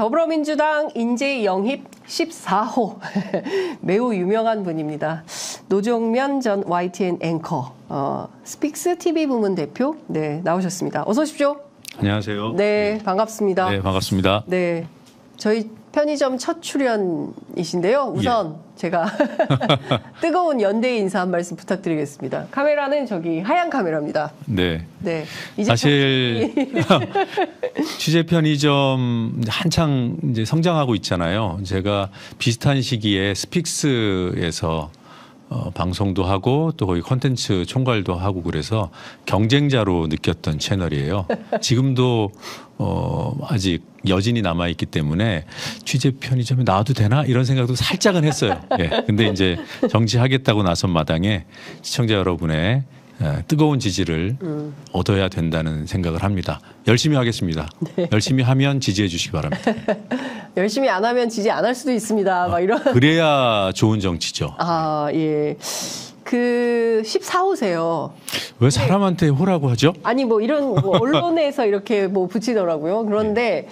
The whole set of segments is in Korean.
더불어민주당 인재 영입 14호 매우 유명한 분입니다. 노종면 전 YTN 앵커 어, 스픽스 TV 부문 대표 네 나오셨습니다. 어서 오십시오. 안녕하세요. 네, 반갑습니다. 네 반갑습니다. 네 저희 편의점 첫 출연이신데요. 예. 우선 예. 제가 뜨거운 연대 인사 한 말씀 부탁드리겠습니다. 카메라는 저기 하얀 카메라입니다. 네. 네. 사실 취재 편의점 한창 이제 성장하고 있잖아요. 제가 비슷한 시기에 스픽스에서 어, 방송도 하고 또 거기 컨텐츠 총괄도 하고 그래서 경쟁자로 느꼈던 채널이에요. 지금도 어, 아직 여진이 남아 있기 때문에 취재 편의점에 나와도 되나 이런 생각도 살짝은 했어요. 예. 근데 이제 정지하겠다고 나선 마당에 시청자 여러분의 예, 뜨거운 지지를 음. 얻어야 된다는 생각을 합니다. 열심히 하겠습니다. 네. 열심히 하면 지지해 주시기 바랍니다. 열심히 안 하면 지지 안 할 수도 있습니다. 어, 막 이런. 그래야 좋은 정치죠. 아 예. 그 14호세요. 왜 사람한테 호라고 하죠? 아니 뭐 이런 뭐 언론에서 이렇게 뭐 붙이더라고요. 그런데. 네.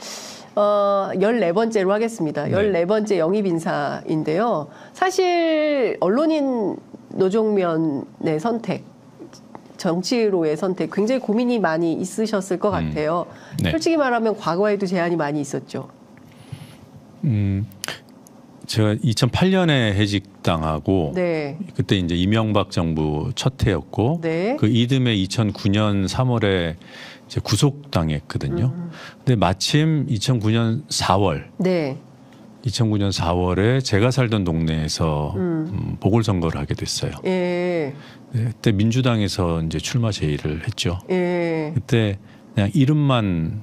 어, 14번째로 하겠습니다. 네. 14번째 영입 인사인데요. 사실 언론인 노종면의 선택 정치로의 선택 굉장히 고민이 많이 있으셨을 것 음. 같아요. 음. 네. 솔직히 말하면 과거에도 제한이 많이 있었죠. 음, 제가 2008년에 해직당하고 네. 그때 이제 이명박 정부 첫 해였고 네. 그 이듬해 2009년 3월에 구속당했거든요. 음. 근데 마침 2009년 4월 네. 2009년 4월에 제가 살던 동네에서 음. 음, 보궐선거를 하게 됐어요. 예. 네, 그때 민주당에서 이제 출마 제의를 했죠. 예. 그때 그냥 이름만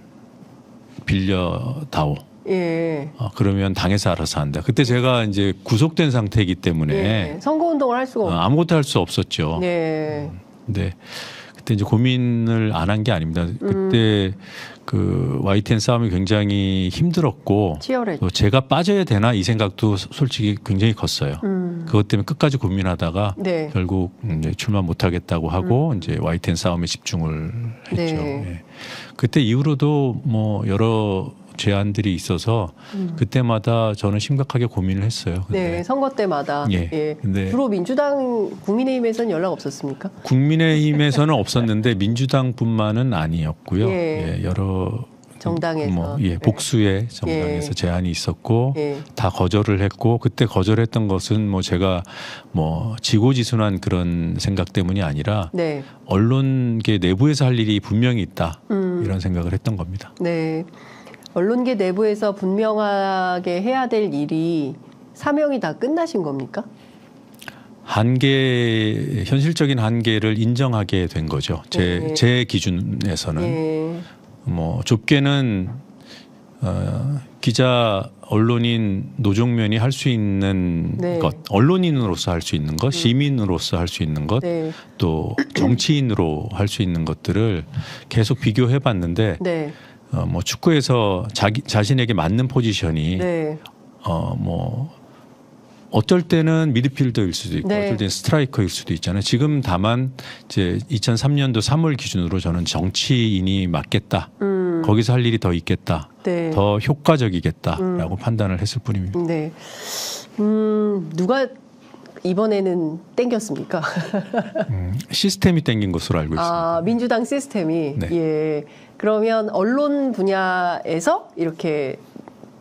빌려다오. 예. 어, 그러면 당에서 알아서 한다. 그때 제가 이제 구속된 상태이기 때문에 예. 선거 운동을 할 수가 어, 아무것도 할 수 없었죠. 예. 음, 근데 네. 그때 이제 고민을 안 한 게 아닙니다. 그때 음. 그 YTN 싸움이 굉장히 힘들었고 치열했죠. 제가 빠져야 되나 이 생각도 솔직히 굉장히 컸어요. 음. 그것 때문에 끝까지 고민하다가 네. 결국 이제 출마 못하겠다고 하고 음. 이제 YTN 싸움에 집중을 했죠. 네. 예. 그때 이후로도 뭐 여러 제안들이 있어서 음. 그때마다 저는 심각하게 고민을 했어요. 근데. 네, 선거 때마다. 예. 예. 근데 주로 민주당 국민의힘에서는 연락 없었습니까? 국민의힘에서는 없었는데 민주당뿐만은 아니었고요. 예. 예 여러 정당에서 뭐, 예, 네. 복수의 정당에서 예. 제안이 있었고 예. 다 거절을 했고 그때 거절했던 것은 뭐 제가 뭐 지고지순한 그런 생각 때문이 아니라 네. 언론계 내부에서 할 일이 분명히 있다 음. 이런 생각을 했던 겁니다. 네. 언론계 내부에서 분명하게 해야 될 일이 사명이 다 끝나신 겁니까? 한계 현실적인 한계를 인정하게 된 거죠. 제제 네. 제 기준에서는 예. 뭐 좁게는 어, 기자 언론인 노종면이 할 수 있는 네. 것, 언론인으로서 할 수 있는 것, 음. 시민으로서 할 수 있는 것, 네. 또 정치인으로 할 수 있는 것들을 계속 비교해봤는데. 네. 어, 뭐 축구에서 자기 자신에게 맞는 포지션이 네. 어뭐 어떨 때는 미드필더일 수도 있고 네. 어쩔 때는 스트라이커일 수도 있잖아요. 지금 다만 이제 2003년도 3월 기준으로 저는 정치인이 맞겠다. 음. 거기서 할 일이 더 있겠다. 네. 더 효과적이겠다라고 음. 판단을 했을 뿐입니다. 네. 음, 누가 이번에는 땡겼습니까? 음, 시스템이 땡긴 것으로 알고 아, 있습니다. 아, 민주당 시스템이 네. 예. 그러면 언론 분야에서 이렇게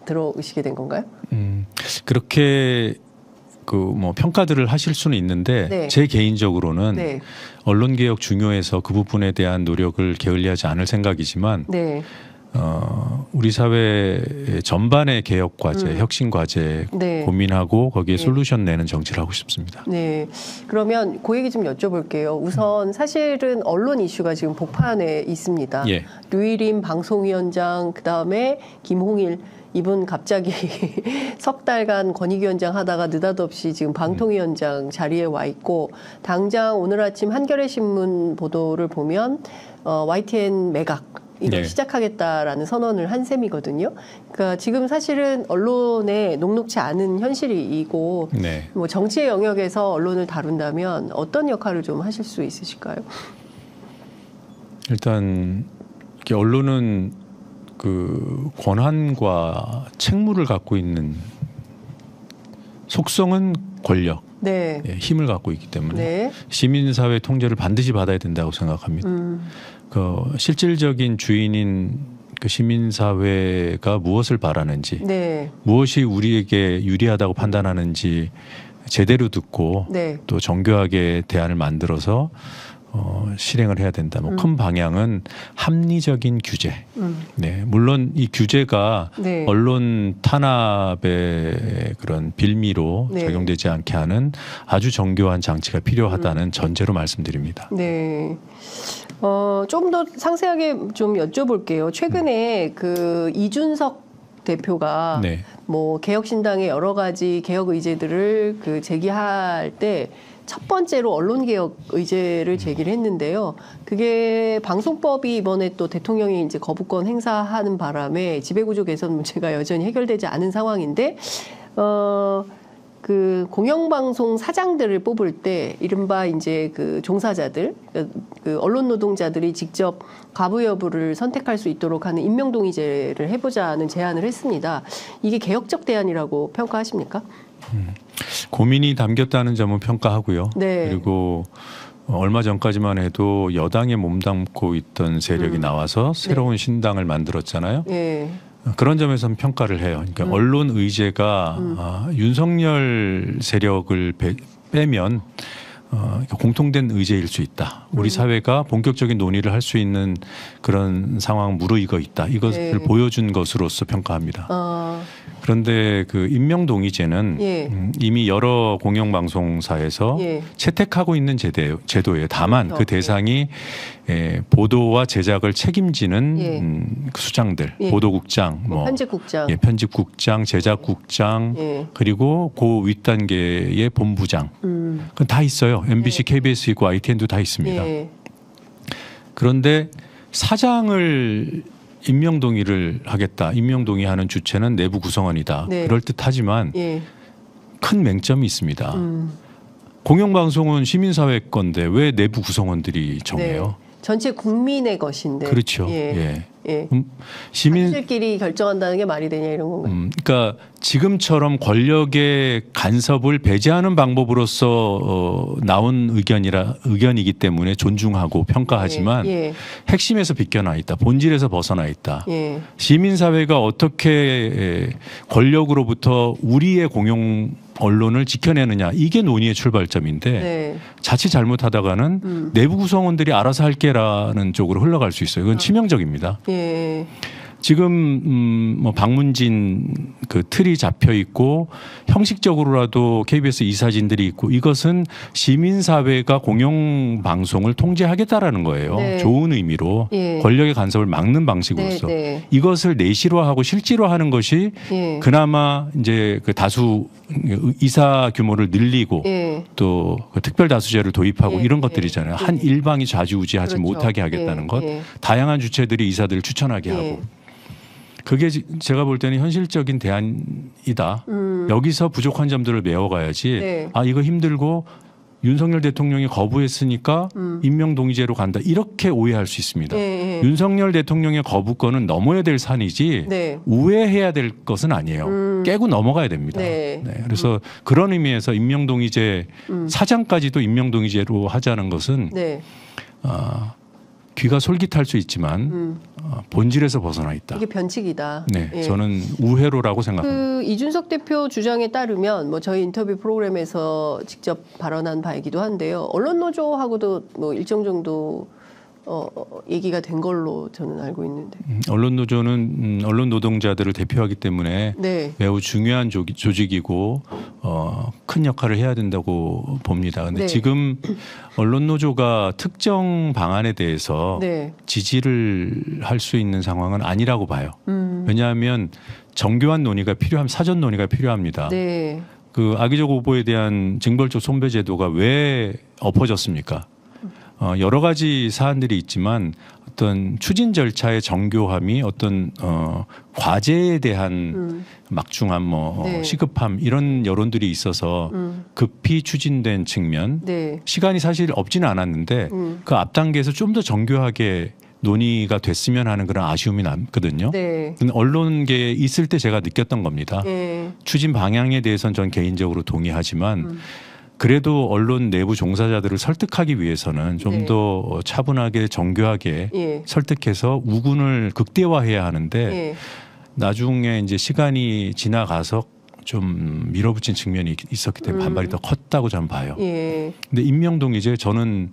들어오시게 된 건가요? 음, 그렇게 그 뭐 평가들을 하실 수는 있는데 네. 제 개인적으로는 네. 언론 개혁 중요해서 그 부분에 대한 노력을 게을리하지 않을 생각이지만 네. 어, 우리 사회 전반의 개혁 과제, 음. 혁신 과제 네. 고민하고 거기에 네. 솔루션 내는 정치를 하고 싶습니다. 네, 그러면 그 얘기 좀 여쭤볼게요. 우선 사실은 언론 이슈가 지금 복판에 있습니다. 예. 류일임 방송위원장 그 다음에 김홍일 이분 갑자기 석 달간 권익위원장 하다가 느닷없이 지금 방통위원장 음. 자리에 와 있고 당장 오늘 아침 한겨레 신문 보도를 보면 어, YTN 매각 이걸 네. 시작하겠다라는 선언을 한 셈이거든요. 그러니까 지금 사실은 언론에 녹록치 않은 현실이고 네. 뭐 정치의 영역에서 언론을 다룬다면 어떤 역할을 좀 하실 수 있으실까요? 일단 언론은 그 권한과 책무를 갖고 있는 속성은 권력, 네. 예, 힘을 갖고 있기 때문에 네. 시민사회 통제를 반드시 받아야 된다고 생각합니다. 음. 그 실질적인 주인인 그 시민사회가 무엇을 바라는지, 네. 무엇이 우리에게 유리하다고 판단하는지 제대로 듣고 네. 또 정교하게 대안을 만들어서 어, 실행을 해야 된다. 뭐큰 음. 방향은 합리적인 규제. 음. 네, 물론 이 규제가 네. 언론 탄압의 그런 빌미로 네. 작용되지 않게 하는 아주 정교한 장치가 필요하다는 음. 전제로 말씀드립니다. 네. 어, 좀 더 상세하게 좀 여쭤볼게요. 최근에 음. 그 이준석 대표가 네. 뭐 개혁신당의 여러 가지 개혁 의제들을 그 제기할 때첫 번째로 언론개혁 의제를 제기를 했는데요. 그게 방송법이 이번에 또 대통령이 이제 거부권 행사하는 바람에 지배구조 개선 문제가 여전히 해결되지 않은 상황인데, 어, 그 공영방송 사장들을 뽑을 때 이른바 이제 그 종사자들 그, 그 언론 노동자들이 직접 가부 여부를 선택할 수 있도록 하는 임명동의제를 해보자는 제안을 했습니다. 이게 개혁적 대안이라고 평가하십니까? 음, 고민이 담겼다는 점은 평가하고요. 네. 그리고 얼마 전까지만 해도 여당에 몸담고 있던 세력이 음. 나와서 네. 새로운 네. 신당을 만들었잖아요. 네. 그런 점에서는 평가를 해요. 그러니까 음. 언론 의제가 음. 아, 윤석열 세력을 배, 빼면 어, 공통된 의제일 수 있다. 우리 음. 사회가 본격적인 논의를 할 수 있는 그런 상황 무르익어 있다. 이것을 네. 보여준 것으로서 평가합니다. 어. 그런데 그 임명동의제는 예. 음, 이미 여러 공영방송사에서 예. 채택하고 있는 제대, 제도예요. 다만 그렇죠. 그 대상이 예, 보도와 제작을 책임지는 예. 음, 그 수장들, 예. 보도국장, 뭐, 뭐 편집국장, 예, 편집국장, 제작국장, 예. 그리고 고윗 단계의 본부장, 음. 그건 다 있어요. MBC, 예. KBS 있고 ITN도 다 있습니다. 예. 그런데 사장을 임명 동의를 하겠다. 임명 동의하는 주체는 내부 구성원이다. 네. 그럴 듯하지만 예. 큰 맹점이 있습니다. 음. 공영방송은 시민사회 건데 왜 내부 구성원들이 정해요? 네. 전체 국민의 것인데. 그렇죠. 예. 예. 예. 음, 시민 들끼리 결정한다는 게 말이 되냐 이런 건가요? 음, 그러니까 지금처럼 권력의 간섭을 배제하는 방법으로서 어, 나온 의견이라 의견이기 때문에 존중하고 평가하지만 예, 예. 핵심에서 비껴나 있다, 본질에서 벗어나 있다. 예. 시민 사회가 어떻게 권력으로부터 우리의 공용 언론을 지켜내느냐 이게 논의의 출발점인데 네. 자칫 잘못하다가는 음. 내부 구성원들이 알아서 할게라는 쪽으로 흘러갈 수 있어요. 이건 아. 치명적입니다. 아. えー 지금 음뭐 방문진 그 틀이 잡혀 있고 형식적으로라도 KBS 이사진들이 있고 이것은 시민 사회가 공영 방송을 통제하겠다라는 거예요. 네. 좋은 의미로 예. 권력의 간섭을 막는 방식으로서 네, 네. 이것을 내실화하고 실질화하는 것이 예. 그나마 이제 그 다수 이사 규모를 늘리고 예. 또 그 특별 다수제를 도입하고 예. 이런 것들이잖아요. 예. 한 일방이 좌지우지하지 그렇죠. 못하게 하겠다는 예, 것, 예. 다양한 주체들이 이사들을 추천하게 예. 하고 그게 제가 볼 때는 현실적인 대안이다. 음. 여기서 부족한 점들을 메워가야지. 네. 아 이거 힘들고 윤석열 대통령이 거부했으니까 음. 임명동의제로 간다 이렇게 오해할 수 있습니다. 네. 윤석열 대통령의 거부권은 넘어야 될 산이지 네. 우회해야 될 것은 아니에요. 음. 깨고 넘어가야 됩니다. 네. 네. 그래서 음. 그런 의미에서 임명동의제 음. 사장까지도 임명동의제로 하자는 것은 네. 어, 귀가 솔깃할 수 있지만 음. 어, 본질에서 벗어나 있다. 이게 변칙이다. 네, 예. 저는 우회로라고 생각합니다. 그 이준석 대표 주장에 따르면 뭐 저희 인터뷰 프로그램에서 직접 발언한 바이기도 한데요. 언론 노조하고도 뭐 일정 정도 어, 어, 어, 얘기가 된 걸로 저는 알고 있는데. 음, 언론 노조는 음, 언론 노동자들을 대표하기 때문에 네. 매우 중요한 조, 조직이고 어, 큰 역할을 해야 된다고 봅니다. 근데 네. 지금 언론 노조가 특정 방안에 대해서 네. 지지를 할 수 있는 상황은 아니라고 봐요. 음. 왜냐하면 정교한 논의가 필요함, 사전 논의가 필요합니다. 네. 그 악의적 오보에 대한 징벌적 손배 제도가 왜 엎어졌습니까? 어, 여러 가지 사안들이 있지만 어떤 추진 절차의 정교함이 어떤 어, 과제에 대한 음. 막중함뭐 어, 네. 시급함 이런 여론들이 있어서 음. 급히 추진된 측면 네. 시간이 사실 없지는 않았는데 음. 그앞 단계에서 좀 더 정교하게 논의가 됐으면 하는 그런 아쉬움이 남거든요. 네. 언론계에 있을 때 제가 느꼈던 겁니다. 네. 추진 방향에 대해서는 전 개인적으로 동의하지만 음. 그래도 언론 내부 종사자들을 설득하기 위해서는 좀더 네. 차분하게 정교하게 예. 설득해서 우군을 극대화해야 하는데 예. 나중에 이제 시간이 지나가서 좀 밀어붙인 측면이 있었기 때문에 음. 반발이 더 컸다고 저는 봐요. 예. 근데 임명동 이제 저는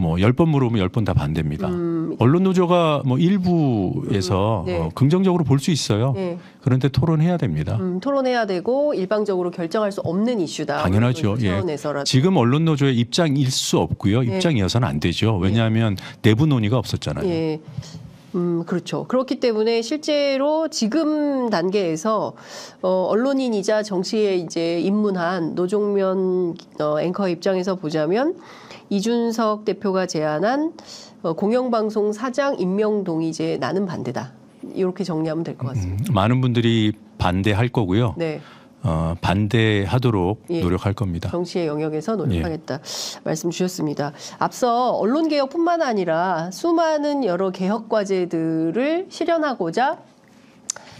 뭐열번 물어보면 열 번 다 반대입니다. 음. 언론 노조가 뭐 일부에서 음, 네. 어, 긍정적으로 볼 수 있어요. 네. 그런데 토론해야 됩니다. 음, 토론해야 되고 일방적으로 결정할 수 없는 이슈다. 당연하죠. 예. 지금 언론 노조의 입장일 수 없고요. 네. 입장이어서는 안 되죠. 네. 왜냐하면 내부 논의가 없었잖아요. 예. 음, 그렇죠. 그렇기 때문에 실제로 지금 단계에서 어, 언론인이자 정치에 이제 입문한 노종면 어, 앵커 입장에서 보자면 이준석 대표가 제안한 어, 공영방송 사장 임명 동의제 나는 반대다. 이렇게 정리하면 될것 음, 같습니다. 음, 많은 분들이 반대할 거고요. 네. 어, 반대하도록 예, 노력할 겁니다. 정치의 영역에서 예. 노력하겠다 예. 말씀 주셨습니다. 앞서 언론 개혁뿐만 아니라 수많은 여러 개혁 과제들을 실현하고자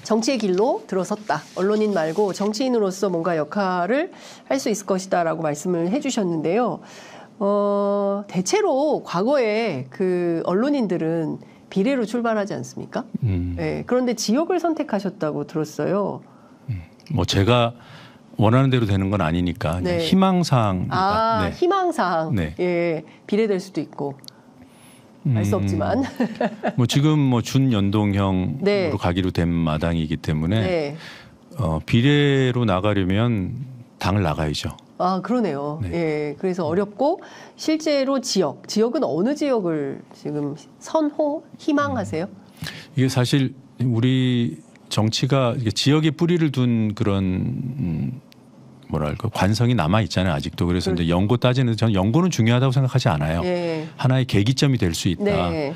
정치의 길로 들어섰다. 언론인 말고 정치인으로서 뭔가 역할을 할 수 있을 것이다라고 말씀을 해주셨는데요. 어, 대체로 과거에 그 언론인들은 비례로 출발하지 않습니까? 음. 네, 그런데 지역을 선택하셨다고 들었어요. 음. 뭐 제가 원하는 대로 되는 건 아니니까 네. 희망사항. 아, 네. 희망사항. 네. 예, 비례될 수도 있고. 알 수 없지만 음. 뭐 지금 뭐 준연동형으로 네. 가기로 된 마당이기 때문에 네. 어, 비례로 나가려면 당을 나가야죠. 아, 그러네요. 네. 예. 그래서 어렵고 실제로 지역, 지역은 어느 지역을 지금 선호 희망하세요? 음. 이게 사실 우리 정치가 지역에 뿌리를 둔 그런 음, 뭐랄까 관성이 남아 있잖아요 아직도 그래서 그렇죠. 이제 연고 따지는 전 연고는 중요하다고 생각하지 않아요 예. 하나의 계기점이 될 수 있다 네.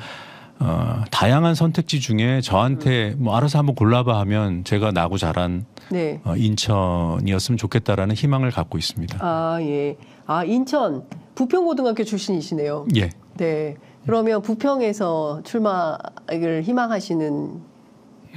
어, 다양한 선택지 중에 저한테 음. 뭐 알아서 한번 골라봐 하면 제가 나고 자란 네. 어, 인천이었으면 좋겠다라는 희망을 갖고 있습니다. 아 예. 아 인천 부평고등학교 출신이시네요. 예. 네. 그러면 부평에서 출마를 희망하시는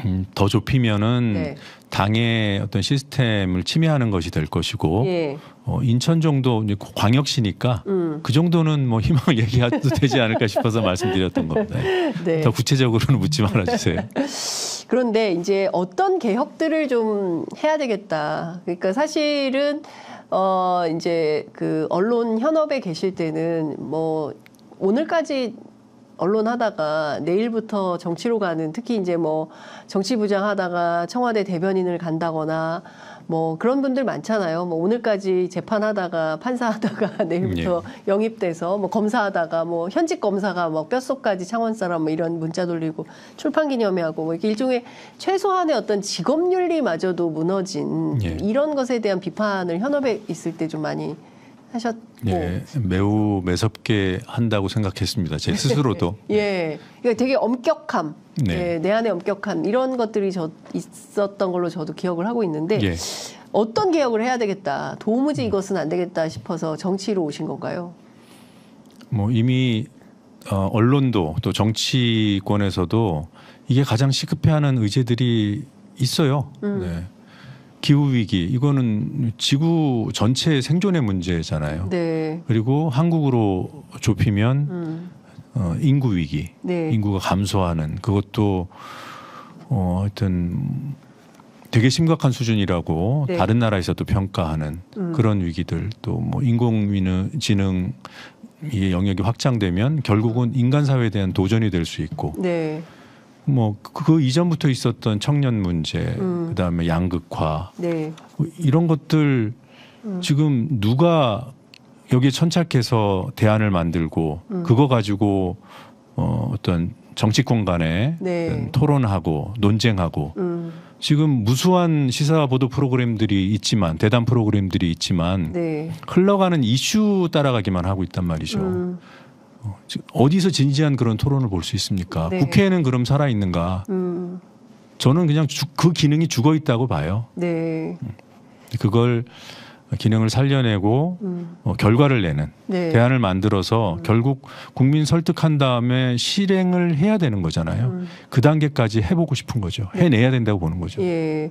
음, 더 좁히면은 네. 당의 어떤 시스템을 침해하는 것이 될 것이고 예. 어, 인천 정도 광역시니까 음. 그 정도는 뭐 희망을 얘기해도 되지 않을까 싶어서 말씀드렸던 겁니다. 네. 더 구체적으로는 묻지 말아주세요. 그런데 이제 어떤 개혁들을 좀 해야 되겠다. 그러니까 사실은 어 이제 그 언론 현업에 계실 때는 뭐 오늘까지 언론 하다가 내일부터 정치로 가는 특히 이제 뭐 정치부장 하다가 청와대 대변인을 간다거나 뭐 그런 분들 많잖아요. 뭐 오늘까지 재판하다가 판사하다가 내일부터 예. 영입돼서 뭐 검사하다가 뭐 현직 검사가 뭐 뼛속까지 창원 사람 뭐 이런 문자 돌리고 출판 기념회하고 뭐 이렇게 일종의 최소한의 어떤 직업 윤리마저도 무너진 예. 이런 것에 대한 비판을 현업에 있을 때 좀 많이 하셨고 예, 매우 매섭게 한다고 생각했습니다. 제 스스로도. 예, 그러니까 되게 엄격함, 네. 예, 내 안의 엄격함 이런 것들이 저 있었던 걸로 저도 기억을 하고 있는데 예. 어떤 개혁을 해야 되겠다, 도무지 이것은 안 되겠다 싶어서 정치로 오신 건가요? 뭐 이미 어, 언론도 또 정치권에서도 이게 가장 시급해하는 의제들이 있어요. 음. 네. 기후 위기 이거는 지구 전체의 생존의 문제잖아요. 네. 그리고 한국으로 좁히면 음. 어, 인구 위기, 네. 인구가 감소하는 그것도 어, 하여튼 되게 심각한 수준이라고 네. 다른 나라에서도 평가하는 음. 그런 위기들 또 뭐 인공지능 이 영역이 확장되면 결국은 인간 사회에 대한 도전이 될 수 있고. 네. 뭐그 이전부터 있었던 청년 문제, 음. 그다음에 양극화 네. 뭐 이런 것들 음. 지금 누가 여기에 천착해서 대안을 만들고 음. 그거 가지고 어, 어떤 정치공 간에 네. 토론하고 논쟁하고 음. 지금 무수한 시사 보도 프로그램들이 있지만 대담 프로그램들이 있지만 네. 흘러가는 이슈 따라가기만 하고 있단 말이죠. 음. 어, 어디서 진지한 그런 토론을 볼 수 있습니까? 네. 국회는 에 그럼 살아 있는가? 음. 저는 그냥 주, 그 기능이 죽어 있다고 봐요. 네. 음. 그걸 기능을 살려내고 음. 어, 결과를 내는 네. 대안을 만들어서 음. 결국 국민 설득한 다음에 실행을 해야 되는 거잖아요. 음. 그 단계까지 해보고 싶은 거죠. 네. 해내야 된다고 보는 거죠. 예.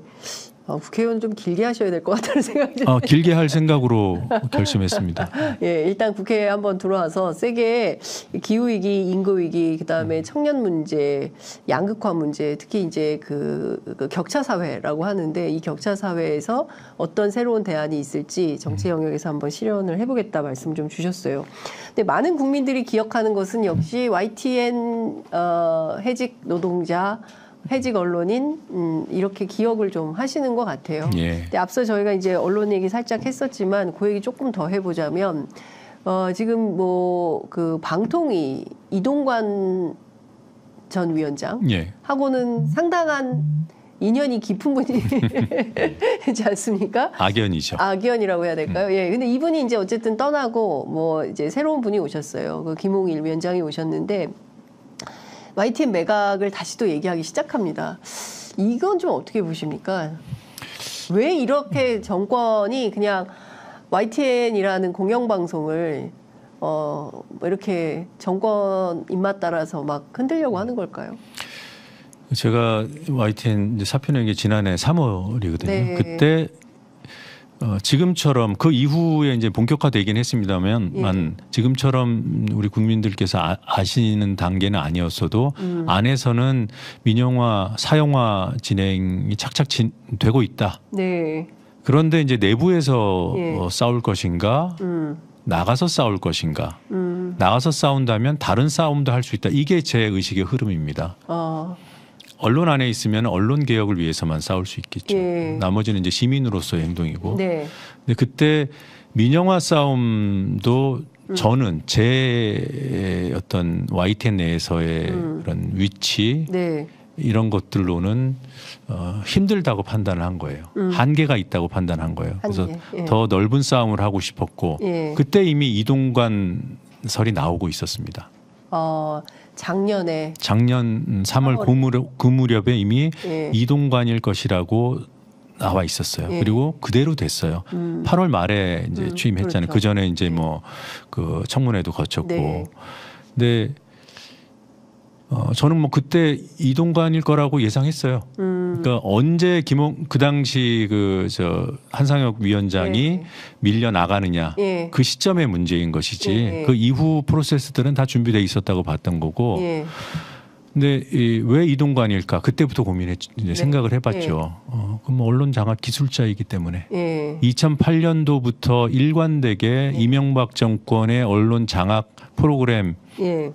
어, 국회의원 좀 길게 하셔야 될 것 같다는 생각이 아, 길게 할 생각으로 결심했습니다. 예, 일단 국회에 한번 들어와서 세게 기후 위기, 인구 위기, 그다음에 음. 청년 문제, 양극화 문제, 특히 이제 그, 그, 격차 사회라고 하는데 이 격차 사회에서 어떤 새로운 대안이 있을지 정치 음. 영역에서 한번 실현을 해보겠다 말씀 좀 주셨어요. 근데 많은 국민들이 기억하는 것은 역시 YTN 어, 해직 노동자 회직 언론인 음, 이렇게 기억을 좀 하시는 것 같아요. 예. 근데 앞서 저희가 이제 언론 얘기 살짝 했었지만 그 얘기 조금 더 해보자면 어, 지금 뭐 그 방통위 이동관 전 위원장 예. 하고는 상당한 인연이 깊은 분이지 않습니까? 악연이죠. 악연이라고 해야 될까요? 음. 예. 근데 이분이 이제 어쨌든 떠나고 뭐 이제 새로운 분이 오셨어요. 그 김홍일 위원장이 오셨는데 YTN 매각을 다시 또 얘기하기 시작합니다. 이건 좀 어떻게 보십니까? 왜 이렇게 정권이 그냥 YTN이라는 공영방송을 어, 뭐 이렇게 정권 입맛 따라서 막 흔들려고 하는 걸까요? 제가 YTN 사표 낸게 지난해 3월이거든요. 네. 그때 어, 지금처럼 그 이후에 이제 본격화되긴 했습니다만만 예. 지금처럼 우리 국민들께서 아, 시는 단계는 아니었어도 음. 안에서는 민영화 사용화 진행이 착착 진, 되고 있다. 네. 그런데 이제 내부에서 예. 어, 싸울 것인가 음. 나가서 싸울 것인가 음. 나가서 싸운다면 다른 싸움도 할 수 있다. 이게 제 의식의 흐름입니다. 어. 언론 안에 있으면 언론 개혁을 위해서만 싸울 수 있겠죠. 예. 나머지는 이제 시민으로서의 행동이고. 네. 근데 그때 민영화 싸움도 음. 저는 제 어떤 YTN 내에서의 음. 그런 위치 네. 이런 것들로는 어, 힘들다고 판단을 한 거예요. 음. 한계가 있다고 판단한 거예요. 한계, 그래서 예. 더 넓은 싸움을 하고 싶었고 예. 그때 이미 이동관 설이 나오고 있었습니다. 어, 작년에 작년 3월 음, 고 무렵, 그 무렵에 이미 예. 이동관일 것이라고 나와 있었어요. 예. 그리고 그대로 됐어요. 음. 8월 말에 이제 음, 취임했잖아요. 그렇죠. 예. 뭐 그 전에 그렇죠. 이제 뭐 그 청문회도 거쳤고. 네. 근데 어, 저는 뭐 그때 이동관일 거라고 예상했어요. 음. 그러니까 언제 김홍 그 당시 그 저 한상혁 위원장이 예. 밀려 나가느냐 예. 그 시점의 문제인 것이지 예, 예, 그 이후 프로세스들은 다 준비돼 있었다고 봤던 거고. 예. 근데 이, 왜 이동관일까? 그때부터 고민했 네. 생각을 해봤죠. 어, 그럼 뭐 언론 장악 기술자이기 때문에 2008년도부터 일관되게 이명박 정권의 언론 장악 프로그램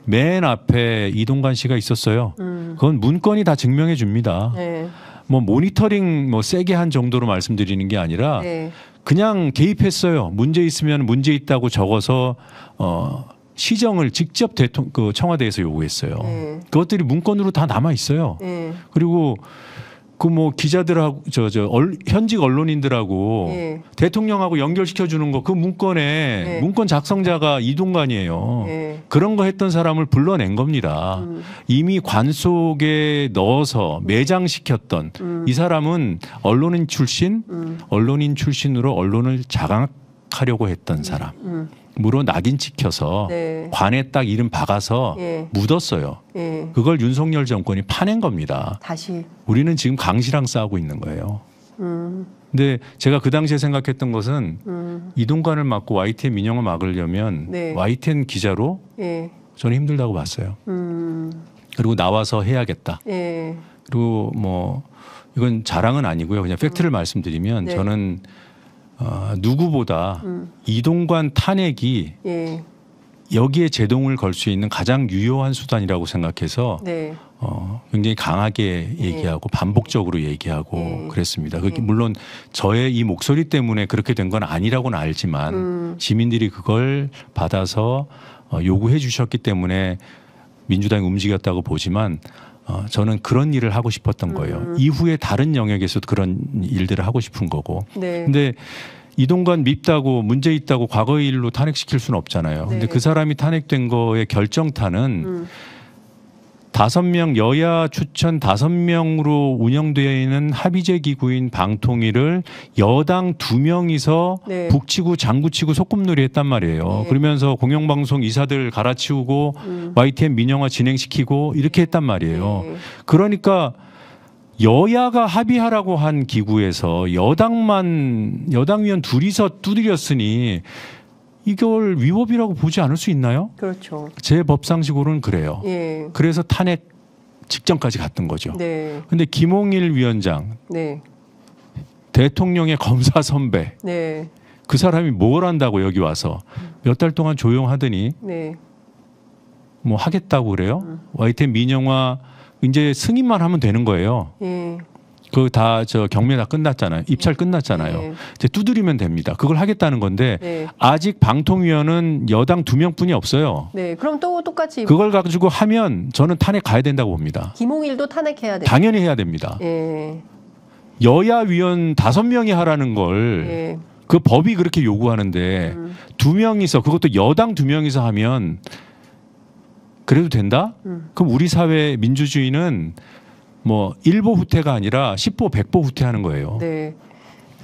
맨 앞에 이동관 씨가 있었어요. 음. 그건 문건이 다 증명해 줍니다. 뭐 모니터링 뭐 세게 한 정도로 말씀드리는 게 아니라 네. 그냥 개입했어요. 문제 있으면 문제 있다고 적어서 어 시정을 직접 대통그 청와대에서 요구했어요. 네. 그것들이 문건으로 다 남아 있어요. 네. 그리고 그뭐 기자들하고 저 저 현직 언론인들하고 예. 대통령하고 연결시켜 주는 거 그 문건에 예. 문건 작성자가 이동관이에요. 예. 그런 거 했던 사람을 불러낸 겁니다. 음. 이미 관 속에 넣어서 음. 매장시켰던 음. 이 사람은 언론인 출신, 음. 언론인 출신으로 언론을 자강하려고 했던 사람. 음. 음. 물로 낙인찍혀서 네. 관에 딱 이름 박아서 예. 묻었어요. 예. 그걸 윤석열 정권이 파낸 겁니다. 다시 우리는 지금 강시랑 싸우고 있는 거예요. 음. 근데 제가 그 당시에 생각했던 것은 음. 이동관을 막고 YTN 민영을 막으려면 네. YTN 기자로 예. 저는 힘들다고 봤어요. 음. 그리고 나와서 해야겠다. 예. 그리고 뭐 이건 자랑은 아니고요. 그냥 팩트를 음. 말씀드리면 네. 저는 어, 누구보다 음. 이동관 탄핵이 예. 여기에 제동을 걸 수 있는 가장 유효한 수단이라고 생각해서 네. 어, 굉장히 강하게 네. 얘기하고 네. 반복적으로 얘기하고 네. 그랬습니다. 그 네. 물론 저의 이 목소리 때문에 그렇게 된 건 아니라고는 알지만 음. 시민들이 그걸 받아서 어, 요구해 주셨기 때문에 민주당이 움직였다고 보지만 어, 저는 그런 일을 하고 싶었던 음. 거예요. 이후에 다른 영역에서도 그런 일들을 하고 싶은 거고. 네. 근데 이동관 밉다고 문제 있다고 과거의 일로 탄핵시킬 수는 없잖아요. 네. 근데 그 사람이 탄핵된 거의 결정타는 음. 다섯 명 여야 추천 다섯 명으로 운영되어 있는 합의제 기구인 방통위를 여당 두 명이서 네. 북치고 장구치고 소꿉놀이 했단 말이에요. 네. 그러면서 공영방송 이사들 갈아치우고 음. YTN 민영화 진행시키고 이렇게 했단 말이에요. 네. 그러니까 여야가 합의하라고 한 기구에서 여당만 여당 위원 둘이서 두드렸으니 이걸 위법이라고 보지 않을 수 있나요? 그렇죠. 제 법상식으로는 그래요. 예. 그래서 탄핵 직전까지 갔던 거죠. 네. 근데 김홍일 위원장, 네. 대통령의 검사 선배, 네. 그 사람이 뭘 한다고 여기 와서 몇 달 동안 조용하더니 네. 뭐 하겠다고 그래요. 음. 와이템 n 민영화 이제 승인만 하면 되는 거예요. 예. 그다저 경매 다 끝났잖아요. 입찰 끝났잖아요. 네, 네. 이제 두드리면 됩니다. 그걸 하겠다는 건데 네. 아직 방통위원은 여당 두 명뿐이 없어요. 네, 그럼 또 똑같이 그걸 가지고 하면 저는 탄핵 가야 된다고 봅니다. 김홍일도 탄핵해야 돼. 당연히 해야 됩니다. 예. 여야 위원 다섯 명이 하라는 걸. 예. 그 법이 그렇게 요구하는데 음. 명이서 그것도 여당 두 명이서 하면 그래도 된다? 음. 그럼 우리 사회 민주주의는 뭐 1보 후퇴가 아니라 10보 100보 후퇴하는 거예요. 네.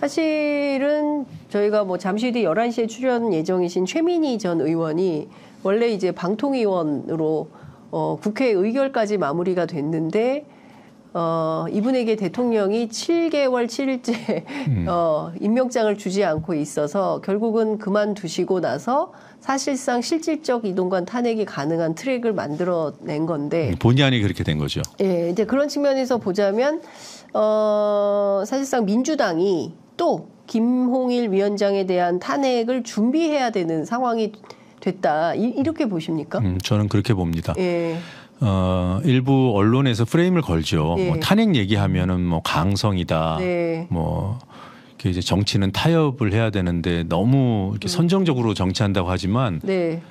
사실은 저희가 뭐 잠시 뒤 11시에 출연 예정이신 최민희 전 의원이 원래 이제 방통위원으로 어, 국회 의결까지 마무리가 됐는데 어, 이분에게 대통령이 7개월 7일째 음. 어, 임명장을 주지 않고 있어서 결국은 그만두시고 나서 사실상 실질적 이동관 탄핵이 가능한 트랙을 만들어낸 건데 본의 아니게 그렇게 된 거죠. 예, 이제 그런 측면에서 보자면 어, 사실상 민주당이 또 김홍일 위원장에 대한 탄핵을 준비해야 되는 상황이 됐다 이, 렇게 보십니까? 음, 저는 그렇게 봅니다. 예. 어, 일부 언론에서 프레임을 걸죠. 예. 뭐 탄핵 얘기하면은 뭐 강성이다, 네. 뭐 이제 게이 정치는 타협을 해야 되는데 너무 이렇게 음. 선정적으로 정치한다고 하지만 네.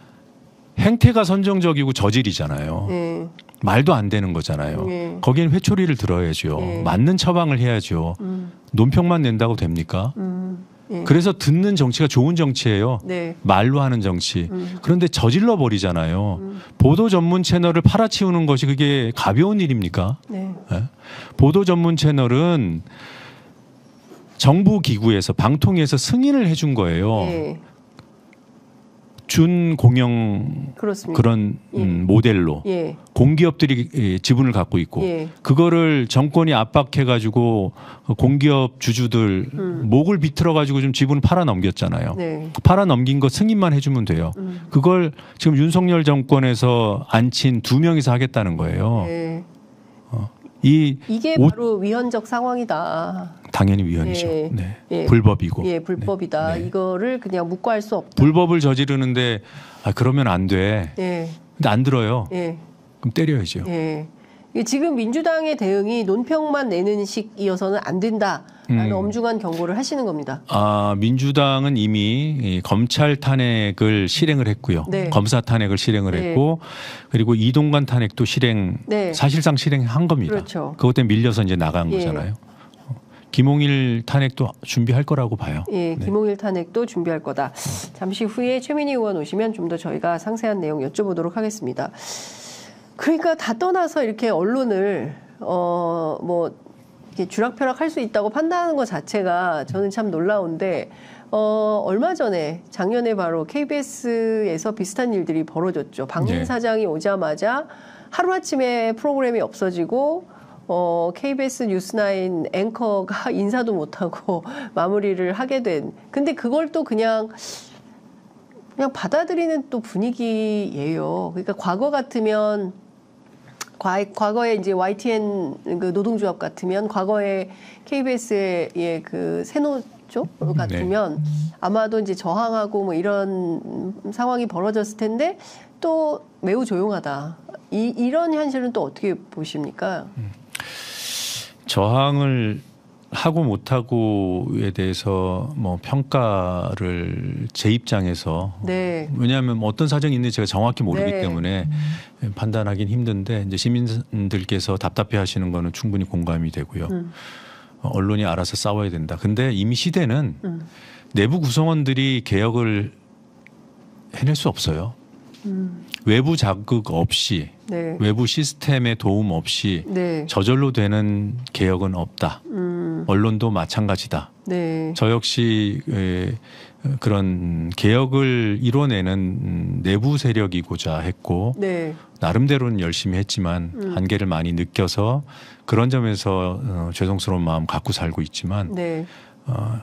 행태가 선정적이고 저질이잖아요. 네. 말도 안 되는 거잖아요. 네. 거기는 회초리를 들어야죠. 네. 맞는 처방을 해야죠. 음. 논평만 낸다고 됩니까? 음. 네. 그래서 듣는 정치가 좋은 정치예요. 네. 말로 하는 정치. 음. 그런데 저질러 버리잖아요. 음. 보도 전문 채널을 팔아치우는 것이 그게 가벼운 일입니까? 예? 보도 전문 채널은 정부 기구에서 방통위에서 승인을 해준 거예요. 예. 준 공영 그렇습니다. 그런 예. 음, 모델로 예. 공기업들이 예, 지분을 갖고 있고 예. 그거를 정권이 압박해 가지고 공기업 주주들 음. 목을 비틀어 가지고 좀 지분 을 팔아 넘겼잖아요. 네. 그 팔아 넘긴 거 승인만 해주면 돼요. 음. 그걸 지금 윤석열 정권에서 안친 두 명이서 하겠다는 거예요. 네. 이 이게 오... 바로 위헌적 상황이다. 당연히 위헌이죠. 예. 네. 네. 네. 불법이고. 예, 네. 불법이다. 네. 이거를 그냥 묵과할 수 없다. 불법을 저지르는데 아, 그러면 안 돼. 네. 근데 안 들어요. 네. 그럼 때려야죠. 네. 지금 민주당의 대응이 논평만 내는 식이어서는 안 된다라는 음. 엄중한 경고를 하시는 겁니다. 아 민주당은 이미 검찰 탄핵을 실행을 했고요. 네. 검사 탄핵을 실행을 네. 했고 그리고 이동관 탄핵도 실행 네. 사실상 실행한 겁니다. 그렇죠. 그것 때문에 밀려서 이제 나간 예. 거잖아요. 김홍일 탄핵도 준비할 거라고 봐요. 예, 네. 김홍일 네. 탄핵도 준비할 거다. 잠시 후에 최민희 의원 오시면 좀 더 저희가 상세한 내용 여쭤보도록 하겠습니다. 그러니까 다 떠나서 이렇게 언론을 어뭐 이렇게 주락펴락 할 수 있다고 판단하는 것 자체가 저는 참 놀라운데 어 얼마 전에 작년에 바로 KBS에서 비슷한 일들이 벌어졌죠. 박민 네. 사장이 오자마자 하루아침에 프로그램이 없어지고 어, KBS 뉴스나인 앵커가 인사도 못하고 마무리를 하게 된. 근데 그걸 또 그냥 그냥 받아들이는 또 분위기예요. 그러니까 과거 같으면 과, 과거에 이제 YTN 그 노동조합 같으면 과거에 KBS의 예, 그 세노 쪽 음, 네. 같으면 네. 아마도 이제 저항하고 뭐 이런 상황이 벌어졌을 텐데 또 매우 조용하다. 이, 이런 현실은 또 어떻게 보십니까? 음. 저항을 하고 못하고에 대해서 뭐 평가를 제 입장에서 네. 왜냐하면 어떤 사정이 있는지 제가 정확히 모르기 네. 때문에 음. 판단하기는 힘든데 이제 시민들께서 답답해하시는 거는 충분히 공감이 되고요. 음. 어, 언론이 알아서 싸워야 된다. 근데 이미 시대는 음. 내부 구성원들이 개혁을 해낼 수 없어요. 음. 외부 자극 없이 네. 외부 시스템의 도움 없이 네. 저절로 되는 개혁은 없다. 음. 언론도 마찬가지다. 네. 저 역시 에, 그런 개혁을 이뤄내는 내부 세력이고자 했고 네. 나름대로는 열심히 했지만 음. 한계를 많이 느껴서 그런 점에서 어, 죄송스러운 마음 갖고 살고 있지만 네. 어,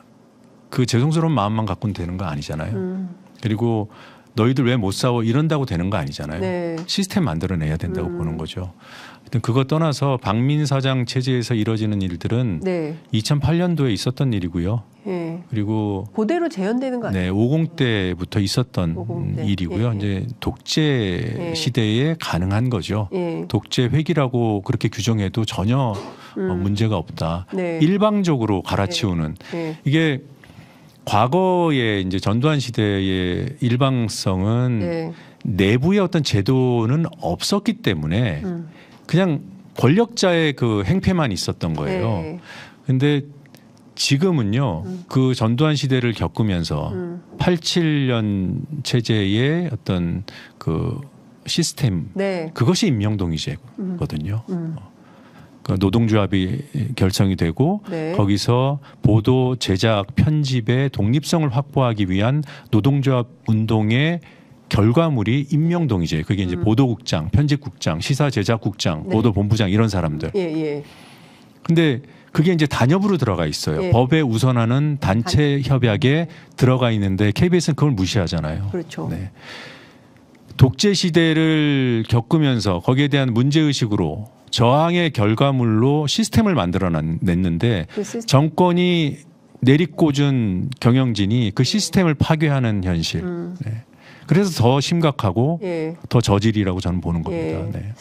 그 죄송스러운 마음만 갖고는 되는 거 아니잖아요. 음. 그리고 너희들 왜 못 싸워 이런다고 되는 거 아니잖아요. 네. 시스템 만들어내야 된다고 음. 보는 거죠. 하여튼 그거 떠나서 박민 사장 체제에서 이뤄지는 일들은 네. 2008년도에 있었던 일이고요. 네. 그리고 그대로 재현되는 거 네, 아니에요? 네, 50대부터 있었던 50대. 음, 일이고요. 예, 예. 이제 독재 예. 시대에 가능한 거죠. 예. 독재 회기라고 그렇게 규정해도 전혀 어, 음. 문제가 없다. 네. 일방적으로 갈아치우는 예. 이게 과거의 이제 전두환 시대의 일방성은 네. 내부의 어떤 제도는 없었기 때문에 음. 그냥 권력자의 그 행패만 있었던 네. 거예요. 네. 근데 지금은요, 음. 그 전두환 시대를 겪으면서 음. 87년 체제의 어떤 그 시스템, 네. 그것이 임명동 의제거든요 음. 그러니까 노동조합이 결성이 되고 네. 거기서 보도 제작 편집의 독립성을 확보하기 위한 노동조합 운동의 결과물이 임명동이제 그게 이제 음. 보도국장, 편집국장, 시사 제작국장, 네. 보도본부장 이런 사람들. 예, 예. 근데 그게 이제 단협으로 들어가 있어요. 예. 법에 우선하는 단체 협약에 들어가 있는데 KBS는 그걸 무시하잖아요. 그렇죠. 네. 독재 시대를 겪으면서 거기에 대한 문제 의식으로 저항의 결과물로 시스템을 만들어 냈는데 그 정권이 내리꽂은 경영진이 그 네. 시스템을 파괴하는 현실. 음. 네. 그래서 더 심각하고 예. 더 저질이라고 저는 보는 예. 겁니다. 예. 네.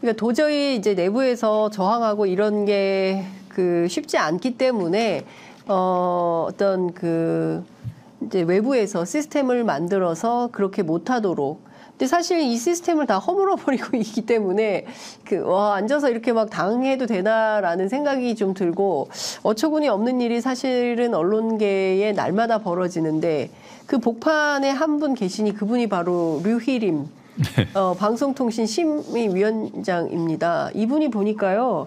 그러니까 도저히 이제 내부에서 저항하고 이런 게 그 쉽지 않기 때문에 어 어떤 그 이제 외부에서 시스템을 만들어서 그렇게 못하도록 근데 사실 이 시스템을 다 허물어 버리고 있기 때문에 그 와 앉아서 이렇게 막 당해도 되나라는 생각이 좀 들고 어처구니 없는 일이 사실은 언론계에 날마다 벌어지는데 그 복판에 한 분 계시니 그분이 바로 류희림 네. 어, 방송통신 심의위원장입니다. 이분이 보니까요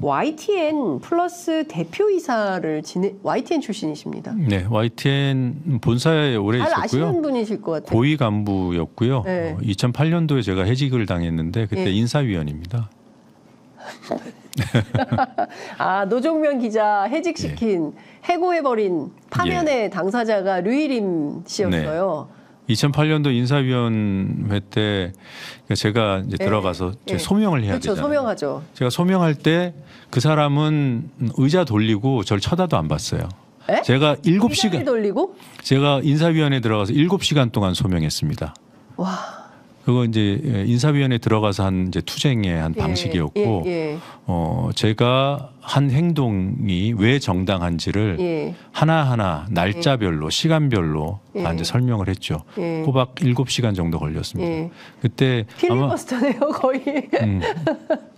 YTN 플러스 대표이사를 지낸 YTN 출신이십니다. 네, YTN 본사에 오래 잘 있었고요. 아시는 분이실 것 같아요. 고위 간부였고요. 네. 어, 2008년도에 제가 해직을 당했는데 그때 네. 인사위원입니다. 아 노종면 기자 해직시킨 예. 해고해버린 파면의 예. 당사자가 류일임 씨였어요. 네. 2008년도 인사위원회 때 그러니까 제가 이제 네. 들어가서 네. 소명을 해야 그렇죠, 되잖아요. 소명하죠. 제가 소명할 때 그 사람은 의자 돌리고 절 쳐다도 안 봤어요. 에? 제가 7시간 돌리고 제가 인사위원회 들어가서 7시간 동안 소명했습니다. 와. 그거 이제 예, 인사위원회 들어가서 한 이제 투쟁의 한 예, 방식이었고 예, 예. 어 제가 한 행동이 왜 정당한지를 예. 하나하나 예. 날짜별로 시간별로 예. 다 이제 설명을 했죠. 꼬박 일곱 시간 정도 걸렸습니다. 예. 그때 필리버스터네요 거의. 음,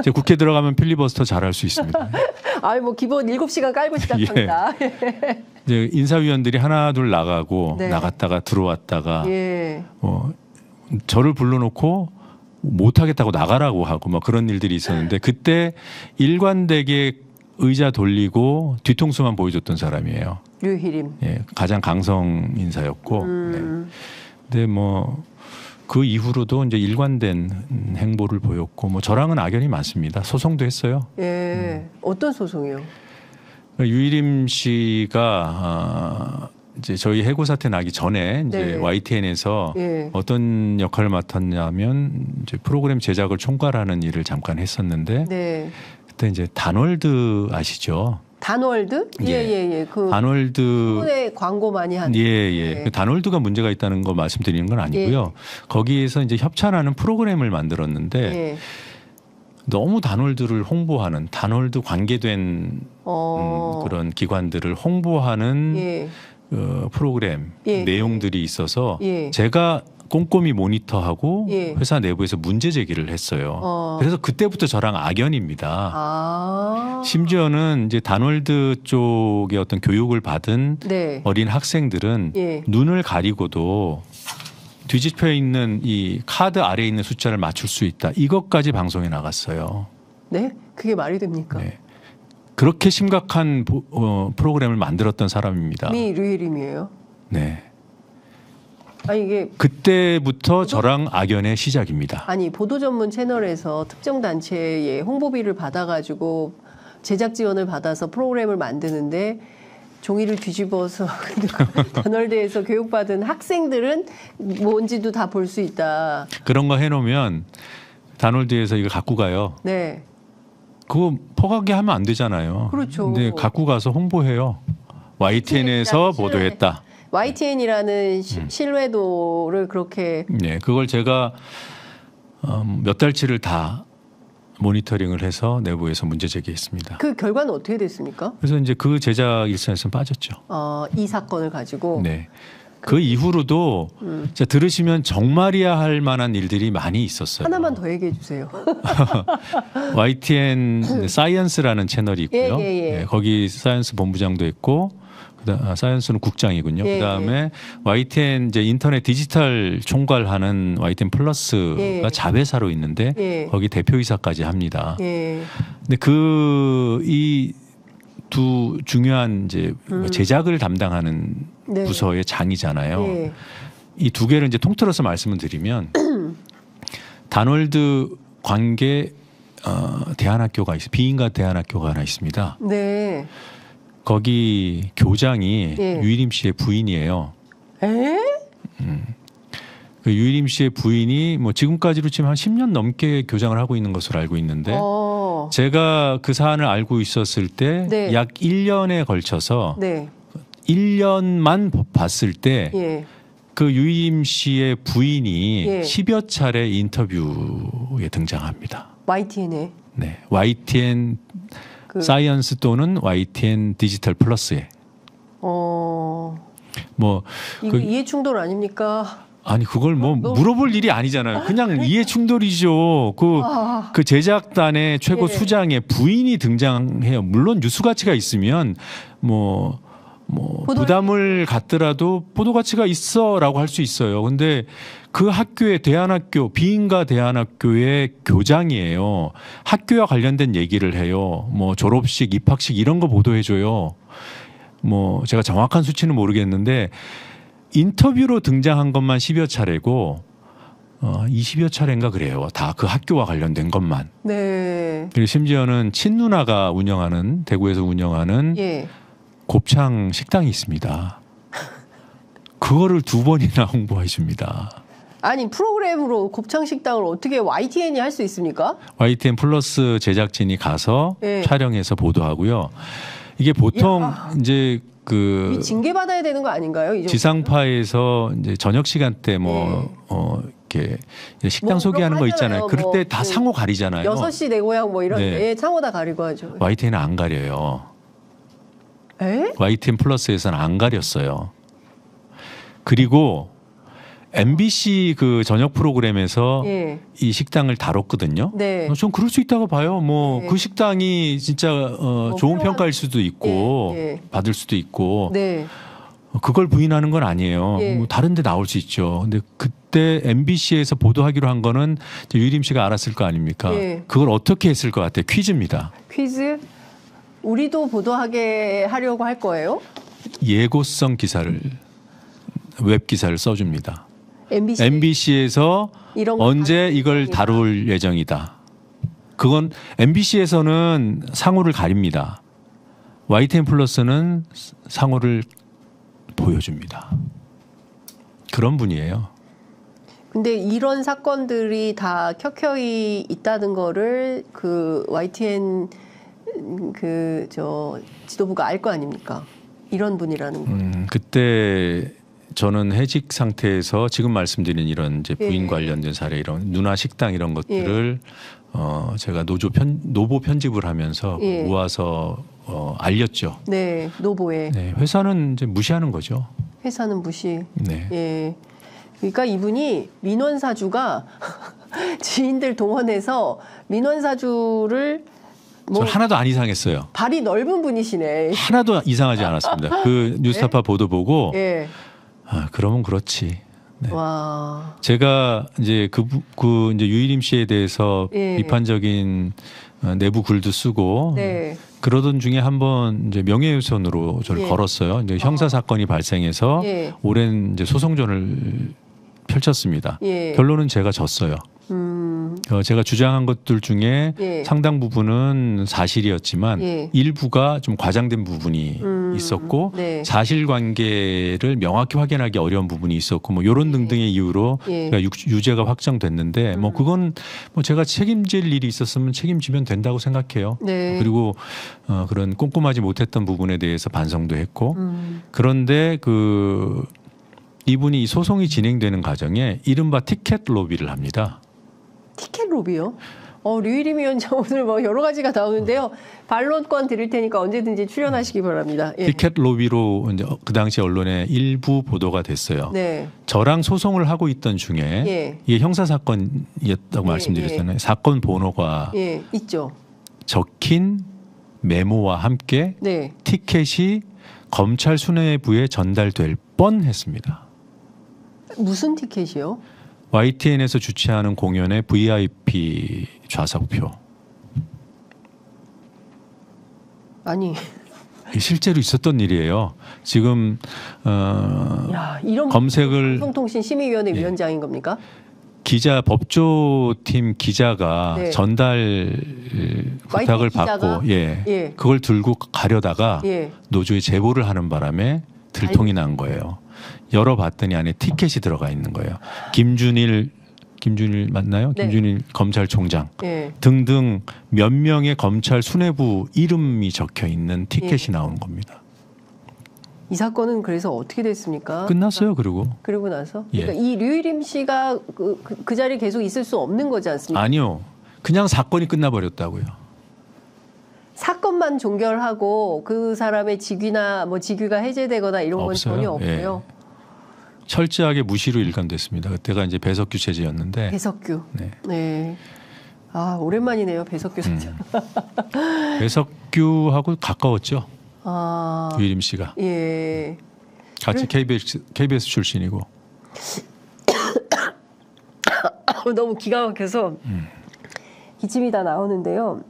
제 국회 들어가면 필리버스터 잘 할 수 있습니다. 아이 뭐 기본 일 시간 깔고 시작합니다. 예. 이제 인사위원들이 하나 둘 나가고 네. 나갔다가 들어왔다가 예. 어, 저를 불러놓고 못하겠다고 나가라고 하고 막 그런 일들이 있었는데 그때 일관되게 의자 돌리고 뒤통수만 보여줬던 사람이에요. 유희림. 예, 가장 강성 인사였고. 음. 네. 근데 뭐. 그 이후로도 이제 일관된 행보를 보였고 뭐 저랑은 악연이 많습니다. 소송도 했어요. 예, 음. 어떤 소송이요? 유일임 씨가 아, 이제 저희 해고 사태 나기 전에 이제 네. YTN에서 네. 예. 어떤 역할을 맡았냐면 이제 프로그램 제작을 총괄하는 일을 잠깐 했었는데 네. 그때 이제 단월드 아시죠? 단월드? 예, 네. 예, 예. 그 단월드. 광고 많이 하는. 예, 예. 예. 단월드가 그 문제가 있다는 거 말씀드리는 건 아니고요. 예. 거기에서 이제 협찬하는 프로그램을 만들었는데 예. 너무 단월드를 홍보하는 단월드 관계된 음, 어... 음, 그런 기관들을 홍보하는 예. 어, 프로그램 예. 내용들이 있어서 예. 제가 꼼꼼히 모니터하고 예. 회사 내부에서 문제 제기를 했어요. 어. 그래서 그때부터 저랑 악연입니다. 아. 심지어는 이제 단월드 쪽의 어떤 교육을 받은 네. 어린 학생들은 예. 눈을 가리고도 뒤집혀 있는 이 카드 아래에 있는 숫자를 맞출 수 있다. 이것까지 방송에 나갔어요. 네? 그게 말이 됩니까? 네. 그렇게 심각한 어, 프로그램을 만들었던 사람입니다. 미 류일임이에요. 네. 아 이게 그때부터 보도... 저랑 악연의 시작입니다. 아니 보도 전문 채널에서 특정 단체의 홍보비를 받아가지고 제작 지원을 받아서 프로그램을 만드는데 종이를 뒤집어서 단월대에서 교육받은 학생들은 뭔지도 다 볼 수 있다. 그런 거 해놓으면 단월대에서 이거 갖고 가요. 네. 그거 퍼가게 하면 안 되잖아요. 그렇죠. 근데 갖고 가서 홍보해요. YTN에서 보도했다. YTN이라는 음. 신뢰도를 그렇게 네, 그걸 제가 음, 몇 달치를 다 모니터링을 해서 내부에서 문제 제기했습니다. 그 결과는 어떻게 됐습니까? 그래서 이제 그 제작 일선에서 빠졌죠. 어, 이 사건을 가지고 네. 그 이후로도 음. 자, 들으시면 정말이야 할 만한 일들이 많이 있었어요. 하나만 더 얘기해 주세요. YTN 그 사이언스라는 채널이 예, 있고요. 예, 예, 예. 거기 사이언스 본부장도 있고 아, 사이언스는 국장이군요. 예, 그다음에 예. YTN 이제 인터넷 디지털 총괄하는 YTN 플러스가 예. 자회사로 있는데 예. 거기 대표이사까지 합니다. 예. 근데 그 이 두 중요한 이제 음. 제작을 담당하는 네. 부서의 장이잖아요. 네. 이두 개를 이제 통틀어서 말씀을 드리면 단월드 관계 어, 대한학교가 있어 비인가 대한학교가 하나 있습니다. 네. 거기 교장이 네. 유일임 씨의 부인이에요. 에? 음. 그 유일임 씨의 부인이 뭐 지금까지로 지금 한 10년 넘게 교장을 하고 있는 것으로 알고 있는데 어. 제가 그 사안을 알고 있었을 때약 네. 1년에 걸쳐서 네. 1년만 봤을 때 예. 그 유임 씨의 부인이 예. 10여 차례 인터뷰에 등장합니다. YTN에. 네. YTN 그... 사이언스 또는 YTN 디지털 플러스에. 어. 뭐 그... 이해 충돌 아닙니까? 아니 그걸 뭐 너무... 물어볼 일이 아니잖아요. 그냥 이해 충돌이죠. 그그 아... 그 제작단의 최고 예. 수장의 부인이 등장해요. 물론 뉴스 가치가 있으면 뭐뭐 부담을 갖더라도 보도 가치가 있어라고 할 수 있어요. 근데 그 학교의 대안학교 비인가 대안학교의 교장이에요. 학교와 관련된 얘기를 해요. 뭐 졸업식, 입학식 이런 거 보도해 줘요. 뭐 제가 정확한 수치는 모르겠는데 인터뷰로 등장한 것만 10여 차례고 어, 20여 차례인가 그래요. 다 그 학교와 관련된 것만. 네. 그리고 심지어는 친누나가 운영하는 대구에서 운영하는 예. 곱창 식당이 있습니다. 그거를 두 번이나 홍보해 줍니다. 아니 프로그램으로 곱창 식당을 어떻게 YTN이 할 수 있습니까? YTN 플러스 제작진이 가서 네. 촬영해서 보도하고요. 이게 보통 야. 이제 그 징계 받아야 되는 거 아닌가요? 지상파에서 이제 저녁 시간대 뭐 네. 어, 이렇게 식당 뭐 소개하는 거 있잖아요. 뭐 그럴 때다 그 상호 가리잖아요. 6시 내 고향 뭐 이런 네. 예, 상호 다 가리고 하죠. YTN은 안 가려요. 에? YTN 플러스에서는 안 가렸어요. 그리고 MBC 그 저녁 프로그램에서 예. 이 식당을 다뤘거든요. 네. 전 그럴 수 있다고 봐요. 뭐그 네. 그 식당이 진짜 어, 뭐 좋은 평가일 수도 있고 예, 예. 받을 수도 있고 네. 그걸 부인하는 건 아니에요. 예. 뭐 다른데 나올 수 있죠. 근데 그때 MBC에서 보도하기로 한 거는 유림 씨가 알았을 거 아닙니까? 예. 그걸 어떻게 했을 것 같아요? 퀴즈입니다. 퀴즈? 우리도 보도하게 하려고 할 거예요? 예고성 기사를 웹 기사를 써줍니다. MBC. MBC에서 언제 이걸 다룰 예정이다. 그건 MBC에서는 상호를 가립니다. YTN 플러스는 상호를 보여줍니다. 그런 분이에요. 근데 이런 사건들이 다 켜켜이 있다는 거를 그 YTN 그저 지도부가 알 거 아닙니까? 이런 분이라는 거. 음, 그때 저는 해직 상태에서 지금 말씀드린 이런 이제 예. 부인 예. 관련된 사례 이런 누나 식당 이런 것들을 예. 어 제가 노조 편 노보 편집을 하면서 예. 모아서 어 알렸죠. 네, 노보에. 네, 회사는 이제 무시하는 거죠. 회사는 무시. 네. 예. 그러니까 이분이 민원 사주가 지인들 동원해서 민원 사주를 뭐 하나도 안 이상했어요. 발이 넓은 분이시네. 하나도 이상하지 않았습니다. 그 네. 뉴스타파 네? 보도 보고 네. 아, 그러면 그렇지. 네. 와. 제가 이제 그, 그 이제 유일임 씨에 대해서 예. 비판적인 어, 내부 글도 쓰고 네. 그러던 중에 한번 이제 명예훼손으로 저를 예. 걸었어요. 이제 형사 아. 사건이 발생해서 예. 오랜 이제 소송전을 펼쳤습니다. 예. 결론은 제가 졌어요. 음. 어, 제가 주장한 것들 중에 예. 상당 부분은 사실이었지만 예. 일부가 좀 과장된 부분이 음. 있었고 네. 사실관계를 명확히 확인하기 어려운 부분이 있었고 뭐 이런 네. 등등의 이유로 제가 예. 그러니까 유죄가 확정됐는데 뭐 음. 뭐 그건 뭐 제가 책임질 일이 있었으면 책임지면 된다고 생각해요. 네. 그리고 어, 그런 꼼꼼하지 못했던 부분에 대해서 반성도 했고 음. 그런데 그 이분이 소송이 진행되는 과정에 이른바 티켓 로비를 합니다. 티켓 로비요? 어, 류일임 위원장 오늘 뭐 여러 가지가 나오는데요. 반론권 드릴 테니까 언제든지 출연하시기 바랍니다. 예. 티켓 로비로 이제 어, 그 당시 언론에 일부 보도가 됐어요. 네. 저랑 소송을 하고 있던 중에 예. 이게 형사 사건이었다고 예, 말씀드렸잖아요. 예. 사건 번호가 예, 있죠. 적힌 메모와 함께 네. 티켓이 검찰 수뇌부에 전달될 뻔했습니다. 무슨 티켓이요? YTN에서 주최하는 공연의 VIP 좌석표. 아니. 실제로 있었던 일이에요. 지금 어, 야, 검색을 방통신 심의위원회 예. 위원장인 겁니까? 기자 법조팀 기자가 네. 전달 부탁을 기자가? 받고 예. 예, 그걸 들고 가려다가 예. 노조에 제보를 하는 바람에 들통이 난 거예요. 열어봤더니 안에 티켓이 들어가 있는 거예요. 김준일 김준일 맞나요? 네. 김준일 검찰총장 예. 등등 몇 명의 검찰 수뇌부 이름이 적혀 있는 예. 티켓이 예. 나온 겁니다. 이 사건은 그래서 어떻게 됐습니까? 끝났어요. 그리고 그리고 나서 예. 그러니까 이 류일임 씨가 그, 그, 그 자리에 계속 있을 수 없는 거지 않습니까? 아니요. 그냥 사건이 끝나버렸다고요. 사건만 종결하고 그 사람의 직위나 뭐 직위가 해제되거나 이런 건 없어요. 전혀 예. 없고요. 예. 철저하게 무시로 일관됐습니다. 그때가 이제 배석규 체제였는데. 배석규. 네. 네. 아 오랜만이네요 배석규 음. 사장. 음. 배석규하고 가까웠죠. 아. 유림 씨가. 예. 같이 그래. KBS KBS 출신이고. 너무 기가 막혀서 음. 기침이 다 나오는데요.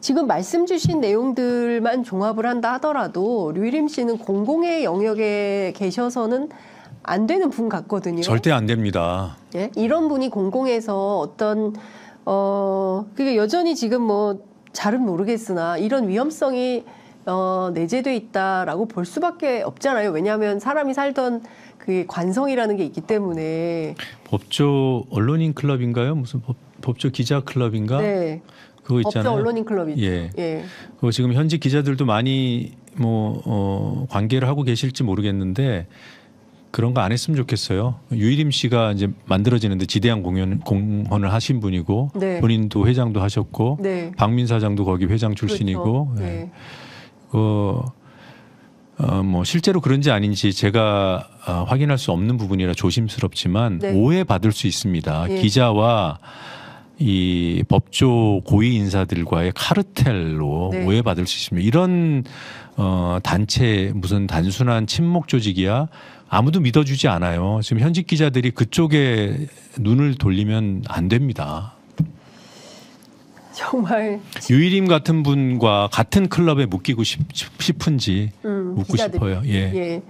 지금 말씀 주신 내용들만 종합을 한다 하더라도 류림 씨는 공공의 영역에 계셔서는 안 되는 분 같거든요. 절대 안 됩니다. 예? 이런 분이 공공에서 어떤 어 그게 그러니까 여전히 지금 뭐 잘은 모르겠으나 이런 위험성이 어, 내재돼 있다라고 볼 수밖에 없잖아요. 왜냐하면 사람이 살던 그 관성이라는 게 있기 때문에 법조 언론인 클럽인가요? 무슨 법, 법조 기자 클럽인가? 네. 그거 있잖아요. 법조 언론인 클럽 있죠. 예. 예. 그거 지금 현지 기자들도 많이 뭐 어, 관계를 하고 계실지 모르겠는데 그런 거 안 했으면 좋겠어요. 유일임 씨가 이제 만들어지는데 지대한 공연 공헌을 하신 분이고 네. 본인도 회장도 하셨고 네. 박민 사장도 거기 회장 그렇죠. 출신이고 그렇죠. 예. 네. 어, 어, 뭐 실제로 그런지 아닌지 제가 어, 확인할 수 없는 부분이라 조심스럽지만 네. 오해 받을 수 있습니다. 예. 기자와 이 법조 고위 인사들과의 카르텔로 네. 오해받을 수 있습니다. 이런 어 단체 무슨 단순한 친목 조직이야 아무도 믿어주지 않아요. 지금 현직 기자들이 그쪽에 눈을 돌리면 안 됩니다. 정말 유일임 같은 분과 같은 클럽에 묶이고 싶, 은지 음, 묻고 기자들이. 싶어요. 예. 예.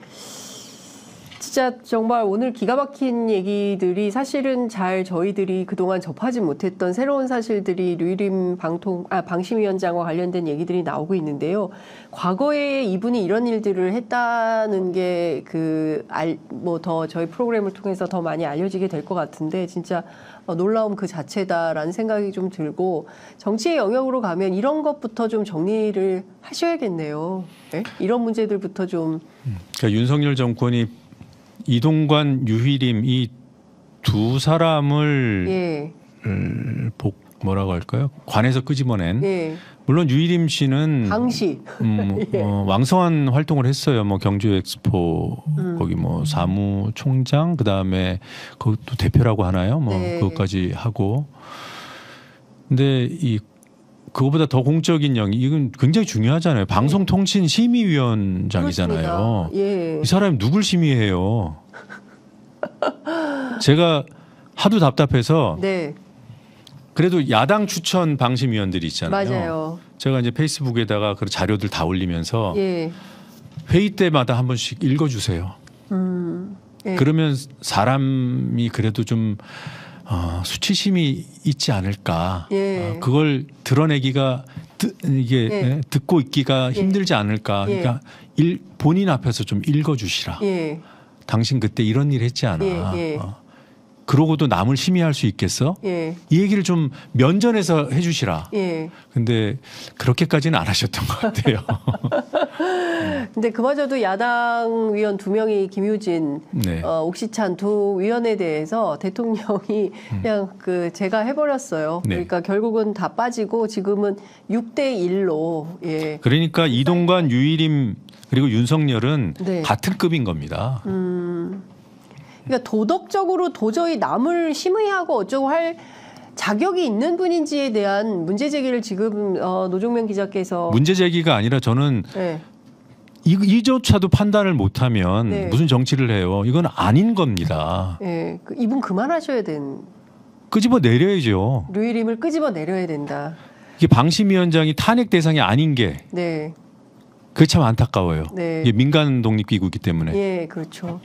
진짜 정말 오늘 기가 막힌 얘기들이 사실은 잘 저희들이 그동안 접하지 못했던 새로운 사실들이 류림 방통 아 방심위원장과 관련된 얘기들이 나오고 있는데요. 과거에 이분이 이런 일들을 했다는 게 그 알 뭐 더 저희 프로그램을 통해서 더 많이 알려지게 될 것 같은데 진짜 어, 놀라움 그 자체다라는 생각이 좀 들고 정치의 영역으로 가면 이런 것부터 좀 정리를 하셔야겠네요. 네? 이런 문제들부터 좀 음, 그러니까 윤석열 정권이 이동관 유희림 이 두 사람을 예. 음, 복 뭐라고 할까요? 관에서 끄집어낸. 예. 물론 유희림 씨는 당시 음, 뭐, 어, 예. 어, 왕성한 활동을 했어요. 뭐 경주 엑스포 음. 거기 뭐 사무총장 그다음에 그것도 대표라고 하나요? 뭐 네. 그것까지 하고. 근데 이 그거보다 더 공적인 영역 이건 굉장히 중요하잖아요. 네. 방송통신심의위원장이잖아요. 예. 이 사람이 누굴 심의해요? 제가 하도 답답해서 네. 그래도 야당 추천 방심위원들이 있잖아요. 맞아요. 제가 이제 페이스북에다가 그 자료들 다 올리면서 예. 회의 때마다 한 번씩 읽어주세요. 음, 예. 그러면 사람이 그래도 좀 어, 수치심이 있지 않을까. 예. 어, 그걸 드러내기가 드, 이게 예. 예 듣고 있기가 예. 힘들지 않을까. 예. 그러니까 일, 본인 앞에서 좀 읽어주시라. 당신 그때 이런 일 했지 않아. 어, 그러고도 남을 심의할 수 있겠어? 예. 이 얘기를 좀 면전에서 해주시라. 예. 근데 그렇게까지는 안 하셨던 것 같아요. 근데 그마저도 야당 위원 두 명이 김유진, 네. 어, 옥시찬 두 위원에 대해서 대통령이 음. 그냥 그 제가 해버렸어요. 네. 그러니까 결국은 다 빠지고 지금은 6대 1로 예. 그러니까 이동관, 유일임 그리고 윤석열은 네. 같은 급인 겁니다. 음. 그러니까 도덕적으로 도저히 남을 심의하고 어쩌고 할 자격이 있는 분인지에 대한 문제 제기를 지금 어, 노종명 기자께서 문제 제기가 아니라 저는 네. 이, 이조차도 판단을 못하면 네. 무슨 정치를 해요? 이건 아닌 겁니다. 네, 그 이분 그만하셔야 된. 끄집어 내려야죠. 류일임을 끄집어 내려야 된다. 이게 방심 위원장이 탄핵 대상이 아닌 게. 네. 그게 참 안타까워요. 네. 이게 민간 독립기구이기 때문에. 예, 그렇죠.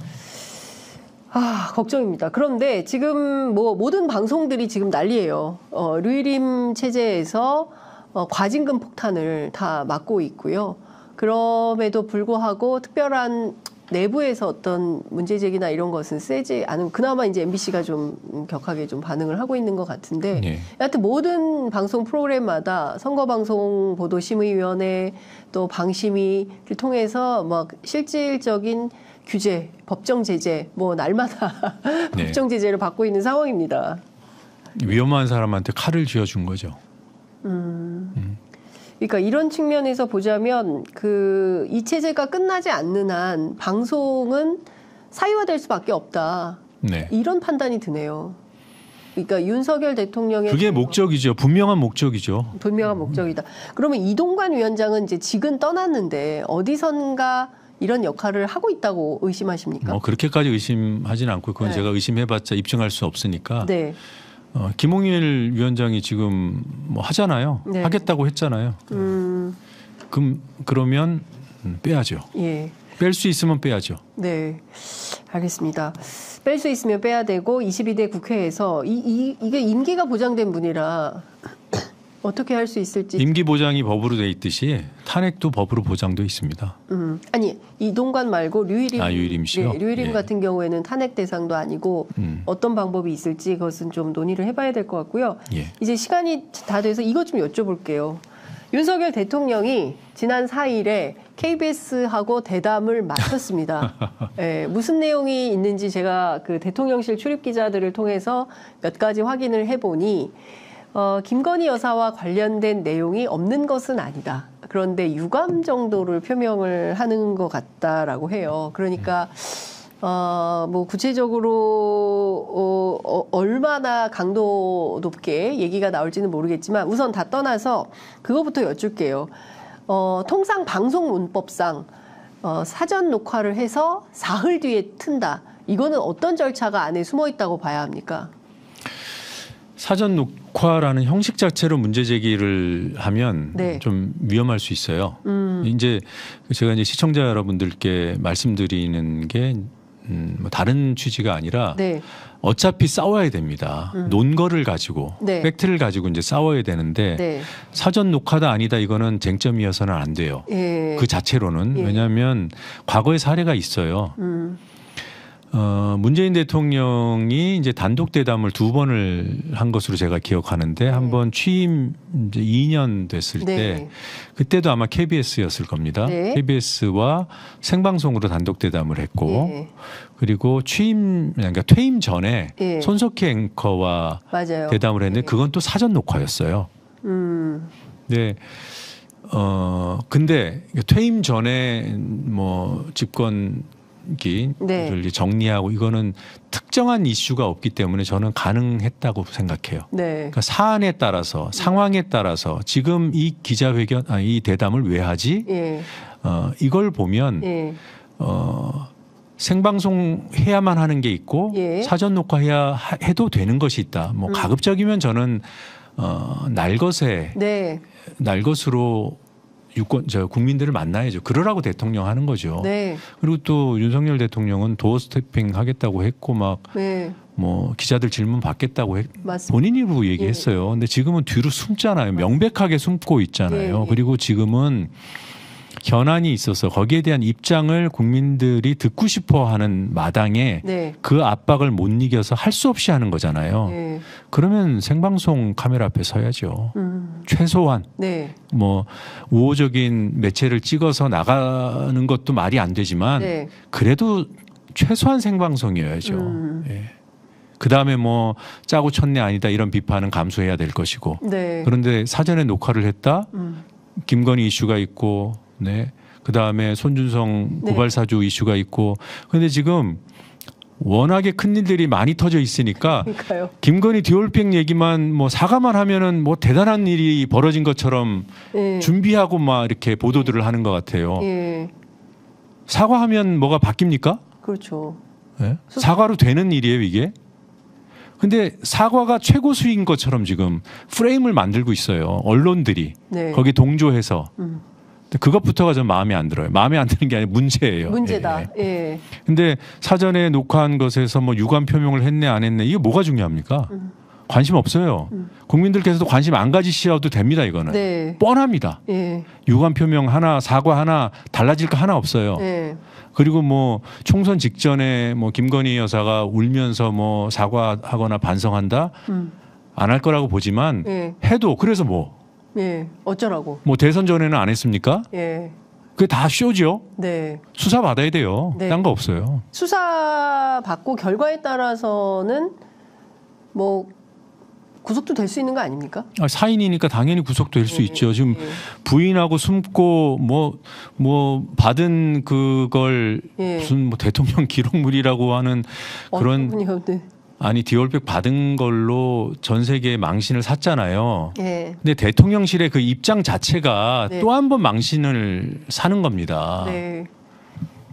아, 걱정입니다. 그런데 지금 뭐 모든 방송들이 지금 난리예요. 어, 류이림 체제에서 어, 과징금 폭탄을 다 맞고 있고요. 그럼에도 불구하고 특별한 내부에서 어떤 문제 제기나 이런 것은 세지 않은 그나마 이제 MBC가 좀 격하게 좀 반응을 하고 있는 것 같은데 네. 여하튼 모든 방송 프로그램마다 선거 방송 보도 심의위원회 또 방심위를 통해서 막 실질적인 규제, 법정 제재 뭐 날마다 네. 법정 제재를 받고 있는 상황입니다. 위험한 사람한테 칼을 쥐어준 거죠. 음. 음. 그러니까 이런 측면에서 보자면 그 이 체제가 끝나지 않는 한 방송은 사유화될 수밖에 없다. 네. 이런 판단이 드네요. 그러니까 윤석열 대통령의 그게 목적이죠. 분명한 목적이죠. 분명한 목적이다. 그러면 이동관 위원장은 이제 지금 떠났는데 어디선가 이런 역할을 하고 있다고 의심하십니까? 뭐 그렇게까지 의심하진 않고 그건 네. 제가 의심해봤자 입증할 수 없으니까. 네. 어, 김홍일 위원장이 지금 뭐 하잖아요. 네. 하겠다고 했잖아요. 음. 그럼 그러면 빼야죠. 예. 뺄 수 있으면 빼야죠. 네. 알겠습니다. 뺄 수 있으면 빼야 되고 22대 국회에서 이, 이, 이게 임기가 보장된 분이라 어떻게 할 수 있을지 임기 보장이 법으로 돼 있듯이 탄핵도 법으로 보장도 있습니다. 음 아니 이동관 말고 류일임 아, 류일임 씨요? 네, 류일임 예. 같은 경우에는 탄핵 대상도 아니고 음. 어떤 방법이 있을지 그것은 좀 논의를 해봐야 될 것 같고요. 예. 이제 시간이 다 돼서 이것 좀 여쭤볼게요. 윤석열 대통령이 지난 4일에 KBS하고 대담을 마쳤습니다. 예, 무슨 내용이 있는지 제가 그 대통령실 출입 기자들을 통해서 몇 가지 확인을 해보니 어, 김건희 여사와 관련된 내용이 없는 것은 아니다. 그런데 유감 정도를 표명을 하는 것 같다라고 해요. 그러니까 어, 뭐 구체적으로 어, 어, 얼마나 강도 높게 얘기가 나올지는 모르겠지만 우선 다 떠나서 그거부터 여쭐게요. 어, 통상 방송 문법상 어, 사전 녹화를 해서 사흘 뒤에 튼다. 이거는 어떤 절차가 안에 숨어 있다고 봐야 합니까? 사전 녹화라는 형식 자체로 문제 제기를 하면 네. 좀 위험할 수 있어요. 음. 이제 제가 이제 시청자 여러분들께 말씀드리는 게 음, 뭐 다른 취지가 아니라 네. 어차피 싸워야 됩니다. 음. 논거를 가지고 네. 팩트를 가지고 이제 싸워야 되는데 네. 사전 녹화다 아니다 이거는 쟁점이어서는 안 돼요. 예. 그 자체로는 예. 왜냐하면 과거의 사례가 있어요. 음. 어, 문재인 대통령이 이제 단독 대담을 두 번을 한 것으로 제가 기억하는데 네. 한번 취임 이제 2년 됐을 네. 때 그때도 아마 KBS였을 겁니다. 네. KBS와 생방송으로 단독 대담을 했고 네. 그리고 취임 그러니까 퇴임 전에 네. 손석희 앵커와 맞아요. 대담을 했는데 네. 그건 또 사전 녹화였어요. 음. 네. 어 근데 퇴임 전에 뭐 집권 기를 네. 정리하고 이거는 특정한 이슈가 없기 때문에 저는 가능했다고 생각해요. 네. 그러니까 사안에 따라서 상황에 따라서 지금 이 기자회견 아, 이 대담을 왜 하지? 예. 어, 이걸 보면 예. 어, 생방송 해야만 하는 게 있고 예. 사전 녹화해야 하, 해도 되는 것이 있다. 뭐 음. 가급적이면 저는 어, 날것에 네. 날것으로 유권 저 국민들을 만나야죠. 그러라고 대통령 하는 거죠. 네. 그리고 또 윤석열 대통령은 도어 스태핑 하겠다고 했고 막뭐 네. 뭐 기자들 질문 받겠다고 했, 본인으로 입 예. 얘기했어요. 예. 근데 지금은 뒤로 숨잖아요. 명백하게 숨고 있잖아요. 예. 예. 그리고 지금은 견한이 있어서 거기에 대한 입장을 국민들이 듣고 싶어 하는 마당에 네. 그 압박을 못 이겨서 할 수 없이 하는 거잖아요. 네. 그러면 생방송 카메라 앞에 서야죠. 음. 최소한 네. 뭐 우호적인 매체를 찍어서 나가는 것도 말이 안 되지만 네. 그래도 최소한 생방송이어야죠. 음. 예. 그 다음에 뭐 짜고 쳤네 아니다 이런 비판은 감수해야 될 것이고. 네. 그런데 사전에 녹화를 했다. 음. 김건희 이슈가 있고 네. 그 다음에 손준성 네. 고발사주 이슈가 있고. 그런데 지금 워낙에 큰 일들이 많이 터져 있으니까 그러니까요. 김건희 듀얼백 얘기만 뭐 사과만 하면은 뭐 대단한 일이 벌어진 것처럼 예. 준비하고 막 이렇게 보도들을 하는 것 같아요. 예. 사과하면 뭐가 바뀝니까? 그렇죠. 예? 사과로 되는 일이에요 이게. 근데 사과가 최고 수인 것처럼 지금 프레임을 만들고 있어요. 언론들이 네. 거기 동조해서. 음. 그것부터가 좀 마음에 안 들어요. 마음에 안 드는 게 아니라 문제예요. 문제다. 예, 예. 예. 근데 사전에 녹화한 것에서 뭐 유감 표명을 했네 안 했네 이게 뭐가 중요합니까? 음. 관심 없어요. 음. 국민들께서도 관심 안 가지셔도 됩니다. 이거는 네. 뻔합니다. 예. 유감 표명 하나, 사과 하나 달라질 거 하나 없어요. 예. 그리고 뭐 총선 직전에 뭐 김건희 여사가 울면서 뭐 사과하거나 반성한다 음. 안할 거라고 보지만 예. 해도 그래서 뭐 예, 어쩌라고. 뭐 대선 전에는 안 했습니까? 예. 그게 다 쇼죠. 네. 수사 받아야 돼요. 네. 딴거 없어요. 수사 받고 결과에 따라서는 뭐 구속도 될 수 있는 거 아닙니까? 아, 사인이니까 당연히 구속될 도수 예, 네, 있죠. 지금 예. 부인하고 숨고 뭐뭐 뭐 받은 그걸 예. 무슨 뭐 대통령 기록물이라고 하는 그런 어, 네. 아니 디올백 받은 걸로 전 세계에 망신을 샀잖아요. 네. 근데 대통령실의 그 입장 자체가 네. 또한 번 망신을 사는 겁니다. 네.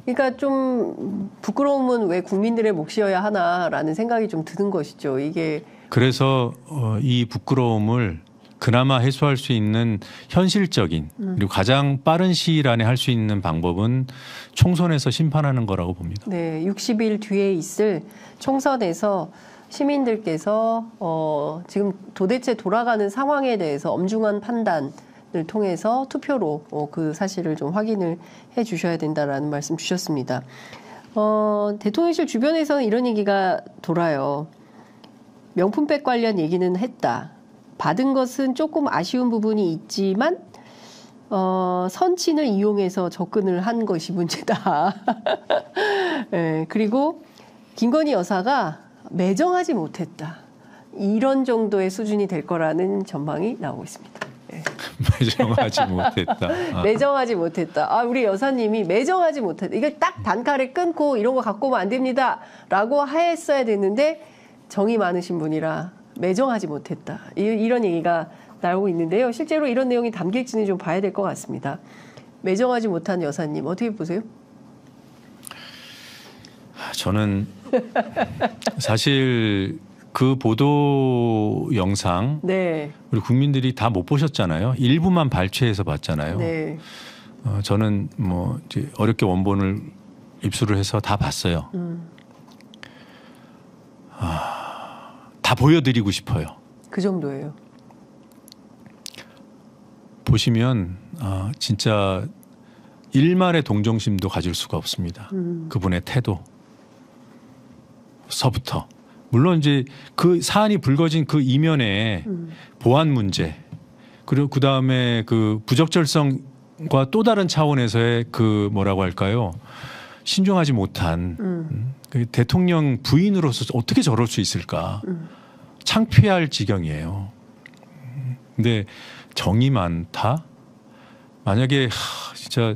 그러니까 좀 부끄러움은 왜 국민들의 몫이어야 하나라는 생각이 좀 드는 것이죠. 이게 그래서 어, 이 부끄러움을 그나마 해소할 수 있는 현실적인 음. 그리고 가장 빠른 시일 안에 할 수 있는 방법은 총선에서 심판하는 거라고 봅니다. 네, 60일 뒤에 있을 총선에서 시민들께서 어, 지금 도대체 돌아가는 상황에 대해서 엄중한 판단 을 통해서 투표로 어, 그 사실을 좀 확인을 해 주셔야 된다라는 말씀 주셨습니다. 어, 대통령실 주변에서는 이런 얘기가 돌아요. 명품백 관련 얘기는 했다. 받은 것은 조금 아쉬운 부분이 있지만 어, 선친을 이용해서 접근을 한 것이 문제다. 예, 그리고 김건희 여사가 매정하지 못했다. 이런 정도의 수준이 될 거라는 전망이 나오고 있습니다. 예. 매정하지 못했다. 아. 매정하지 못했다. 아, 우리 여사님이 매정하지 못했다. 이걸 딱 단칼에 끊고 이런 거 갖고 오면 안 됩니다. 라고 하였어야 됐는데 정이 많으신 분이라 매정하지 못했다. 이런 얘기가 나오고 있는데요. 실제로 이런 내용이 담길지는 좀 봐야 될 것 같습니다. 매정하지 못한 여사님 어떻게 보세요? 저는 사실 그 보도 영상 네. 우리 국민들이 다 못 보셨잖아요. 일부만 발췌해서 봤잖아요. 네. 어, 저는 뭐 이제 어렵게 원본을 입수를 해서 다 봤어요. 음. 아. 보여드리고 싶어요. 그 정도예요. 보시면 아, 진짜 일말의 동정심도 가질 수가 없습니다. 음. 그분의 태도서부터 물론 이제 그 사안이 불거진 그 이면에 음. 보안 문제 그리고 그 다음에 그 부적절성과 또 다른 차원에서의 그 뭐라고 할까요? 신중하지 못한 음. 음 그 대통령 부인으로서 어떻게 저럴 수 있을까? 음. 창피할 지경이에요. 근데 정이 많다? 만약에 하, 진짜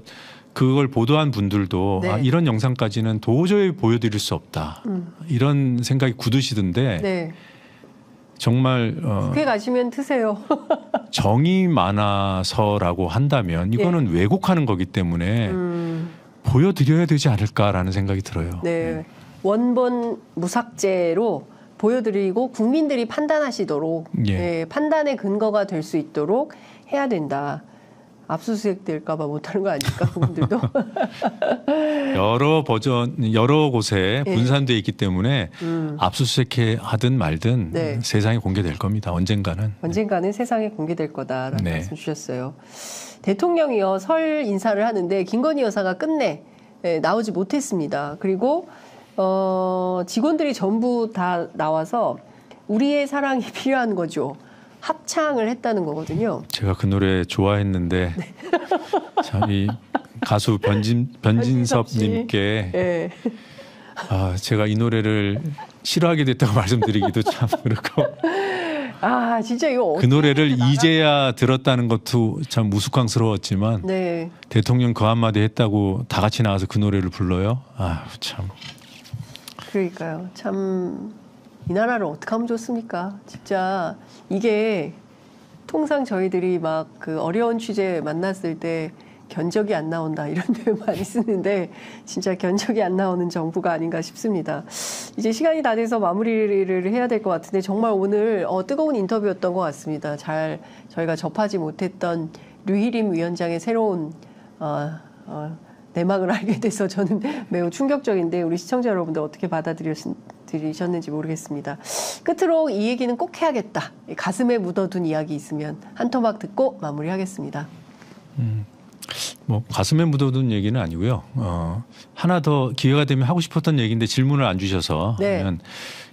그걸 보도한 분들도 아, 네. 아, 이런 영상까지는 도저히 보여드릴 수 없다. 음. 이런 생각이 굳으시던데 네. 정말 어, 국회 가시면 드세요. 정이 많아서라고 한다면 이거는 예. 왜곡하는 거기 때문에 음. 보여드려야 되지 않을까라는 생각이 들어요. 네. 음. 원본 무삭제로 보여드리고 국민들이 판단하시도록 예. 예, 판단의 근거가 될 수 있도록 해야 된다. 압수수색 될까봐 못하는 거 아닐까 그분들도 여러 버전 여러 곳에 예. 분산돼 있기 때문에 음. 압수수색 하든 말든 네. 세상에 공개될 겁니다 언젠가는 언젠가는 세상에 공개될 거다라는 네. 말씀 주셨어요 대통령이요 설 인사를 하는데 김건희 여사가 끝내 네, 나오지 못했습니다 그리고 어, 직원들이 전부 다 나와서 우리의 사랑이 필요한 거죠. 합창을 했다는 거거든요. 제가 그 노래 좋아했는데 네. 참이 가수 변진 변진섭님께 네. 예. 아, 제가 이 노래를 싫어하게 됐다고 말씀드리기도 참 그렇고. 아 진짜 이거 그 노래를 이제야 들었다는 것도 참무스꽝스러웠지만 네. 대통령 그 한마디 했다고 다 같이 나와서 그 노래를 불러요. 아 참. 그러니까요. 참, 이 나라를 어떻게 하면 좋습니까? 진짜 이게 통상 저희들이 막그 어려운 취재 만났을 때 견적이 안 나온다 이런 표 많이 쓰는데 진짜 견적이 안 나오는 정부가 아닌가 싶습니다. 이제 시간이 다 돼서 마무리를 해야 될 것 같은데 정말 오늘 어, 뜨거운 인터뷰였던 것 같습니다. 잘 저희가 접하지 못했던 류희림 위원장의 새로운 어, 어, 내막을 알게 돼서 저는 매우 충격적인데 우리 시청자 여러분들 어떻게 받아들이셨는지 모르겠습니다. 끝으로 이 얘기는 꼭 해야겠다. 가슴에 묻어둔 이야기 있으면 한 토막 듣고 마무리하겠습니다. 음, 뭐 가슴에 묻어둔 얘기는 아니고요. 어, 하나 더 기회가 되면 하고 싶었던 얘기인데 질문을 안 주셔서 네. 하면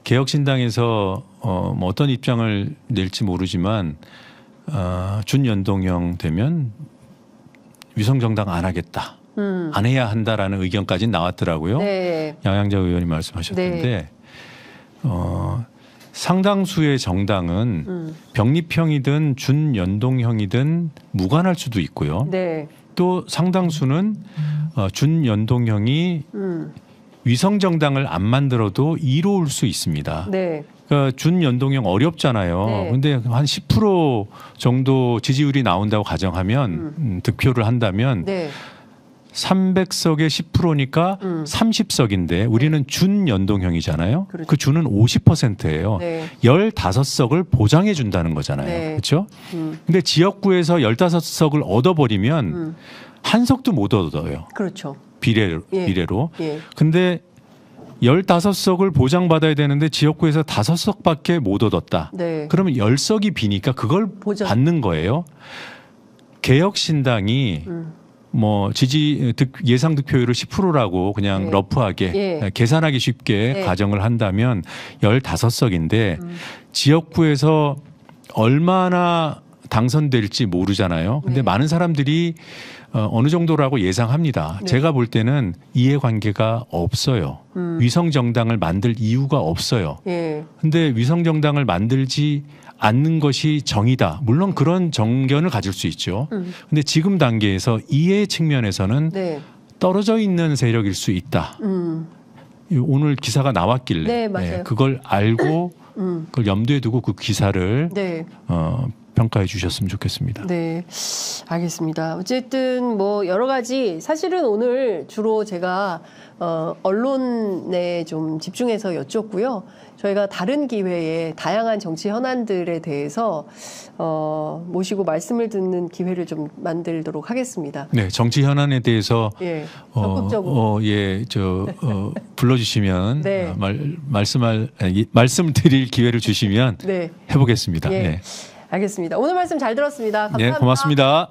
개혁신당에서 어, 뭐 어떤 입장을 낼지 모르지만 어, 준연동형 되면 위성정당 안 하겠다. 음. 안 해야 한다라는 의견까지 나왔더라고요. 네. 양양자 의원이 말씀하셨는데 네. 어, 상당수의 정당은 음. 병립형이든 준연동형이든 무관할 수도 있고요. 네. 또 상당수는 어, 준연동형이 음. 위성 정당을 안 만들어도 이로울 수 있습니다. 네. 그러니까 준연동형 어렵잖아요. 그런데한 10% 정도 지지율이 나온다고 가정하면 음. 음 득표를 한다면 네. 300석에 10%니까 음. 30석인데 우리는 네. 준연동형이잖아요. 그렇죠. 그 준은 50%예요. 네. 15석을 보장해 준다는 거잖아요. 네. 그렇죠? 음. 근데 지역구에서 15석을 얻어버리면 음. 한 석도 못 얻어요. 그렇죠. 비례로. 예. 비례로. 예. 근데 15석을 보장받아야 되는데 지역구에서 5석밖에 못 얻었다. 네. 그러면 10석이 비니까 그걸 보장. 받는 거예요. 개혁신당이 음. 뭐 지지 득, 예상 득표율을 10%라고 그냥 예. 러프하게 예. 계산하기 쉽게 예. 가정을 한다면 15석인데 음. 지역구에서 얼마나 당선될지 모르잖아요. 근데 네. 많은 사람들이 어, 어느 정도라고 예상합니다. 네. 제가 볼 때는 이해관계가 없어요. 음. 위성 정당을 만들 이유가 없어요. 예. 근데 위성 정당을 만들지 않는 것이 정의다. 물론 그런 정견을 가질 수 있죠. 음. 근데 지금 단계에서 이해 측면에서는 네. 떨어져 있는 세력일 수 있다. 음. 오늘 기사가 나왔길래 네, 예, 그걸 알고 음. 그걸 염두에 두고 그 기사를 네. 어, 평가해 주셨으면 좋겠습니다. 네, 알겠습니다. 어쨌든 뭐 여러 가지 사실은 오늘 주로 제가 어, 언론에 좀 집중해서 여쭙고요. 저희가 다른 기회에 다양한 정치 현안들에 대해서 어, 모시고 말씀을 듣는 기회를 좀 만들도록 하겠습니다. 네, 정치 현안에 대해서 예, 어, 적극적으로 어, 어, 예, 어, 불러주시면 네. 아, 말, 말씀할 말씀 드릴 기회를 주시면 네. 해보겠습니다. 예. 네. 알겠습니다. 오늘 말씀 잘 들었습니다. 예, 감사합니다. 네, 고맙습니다.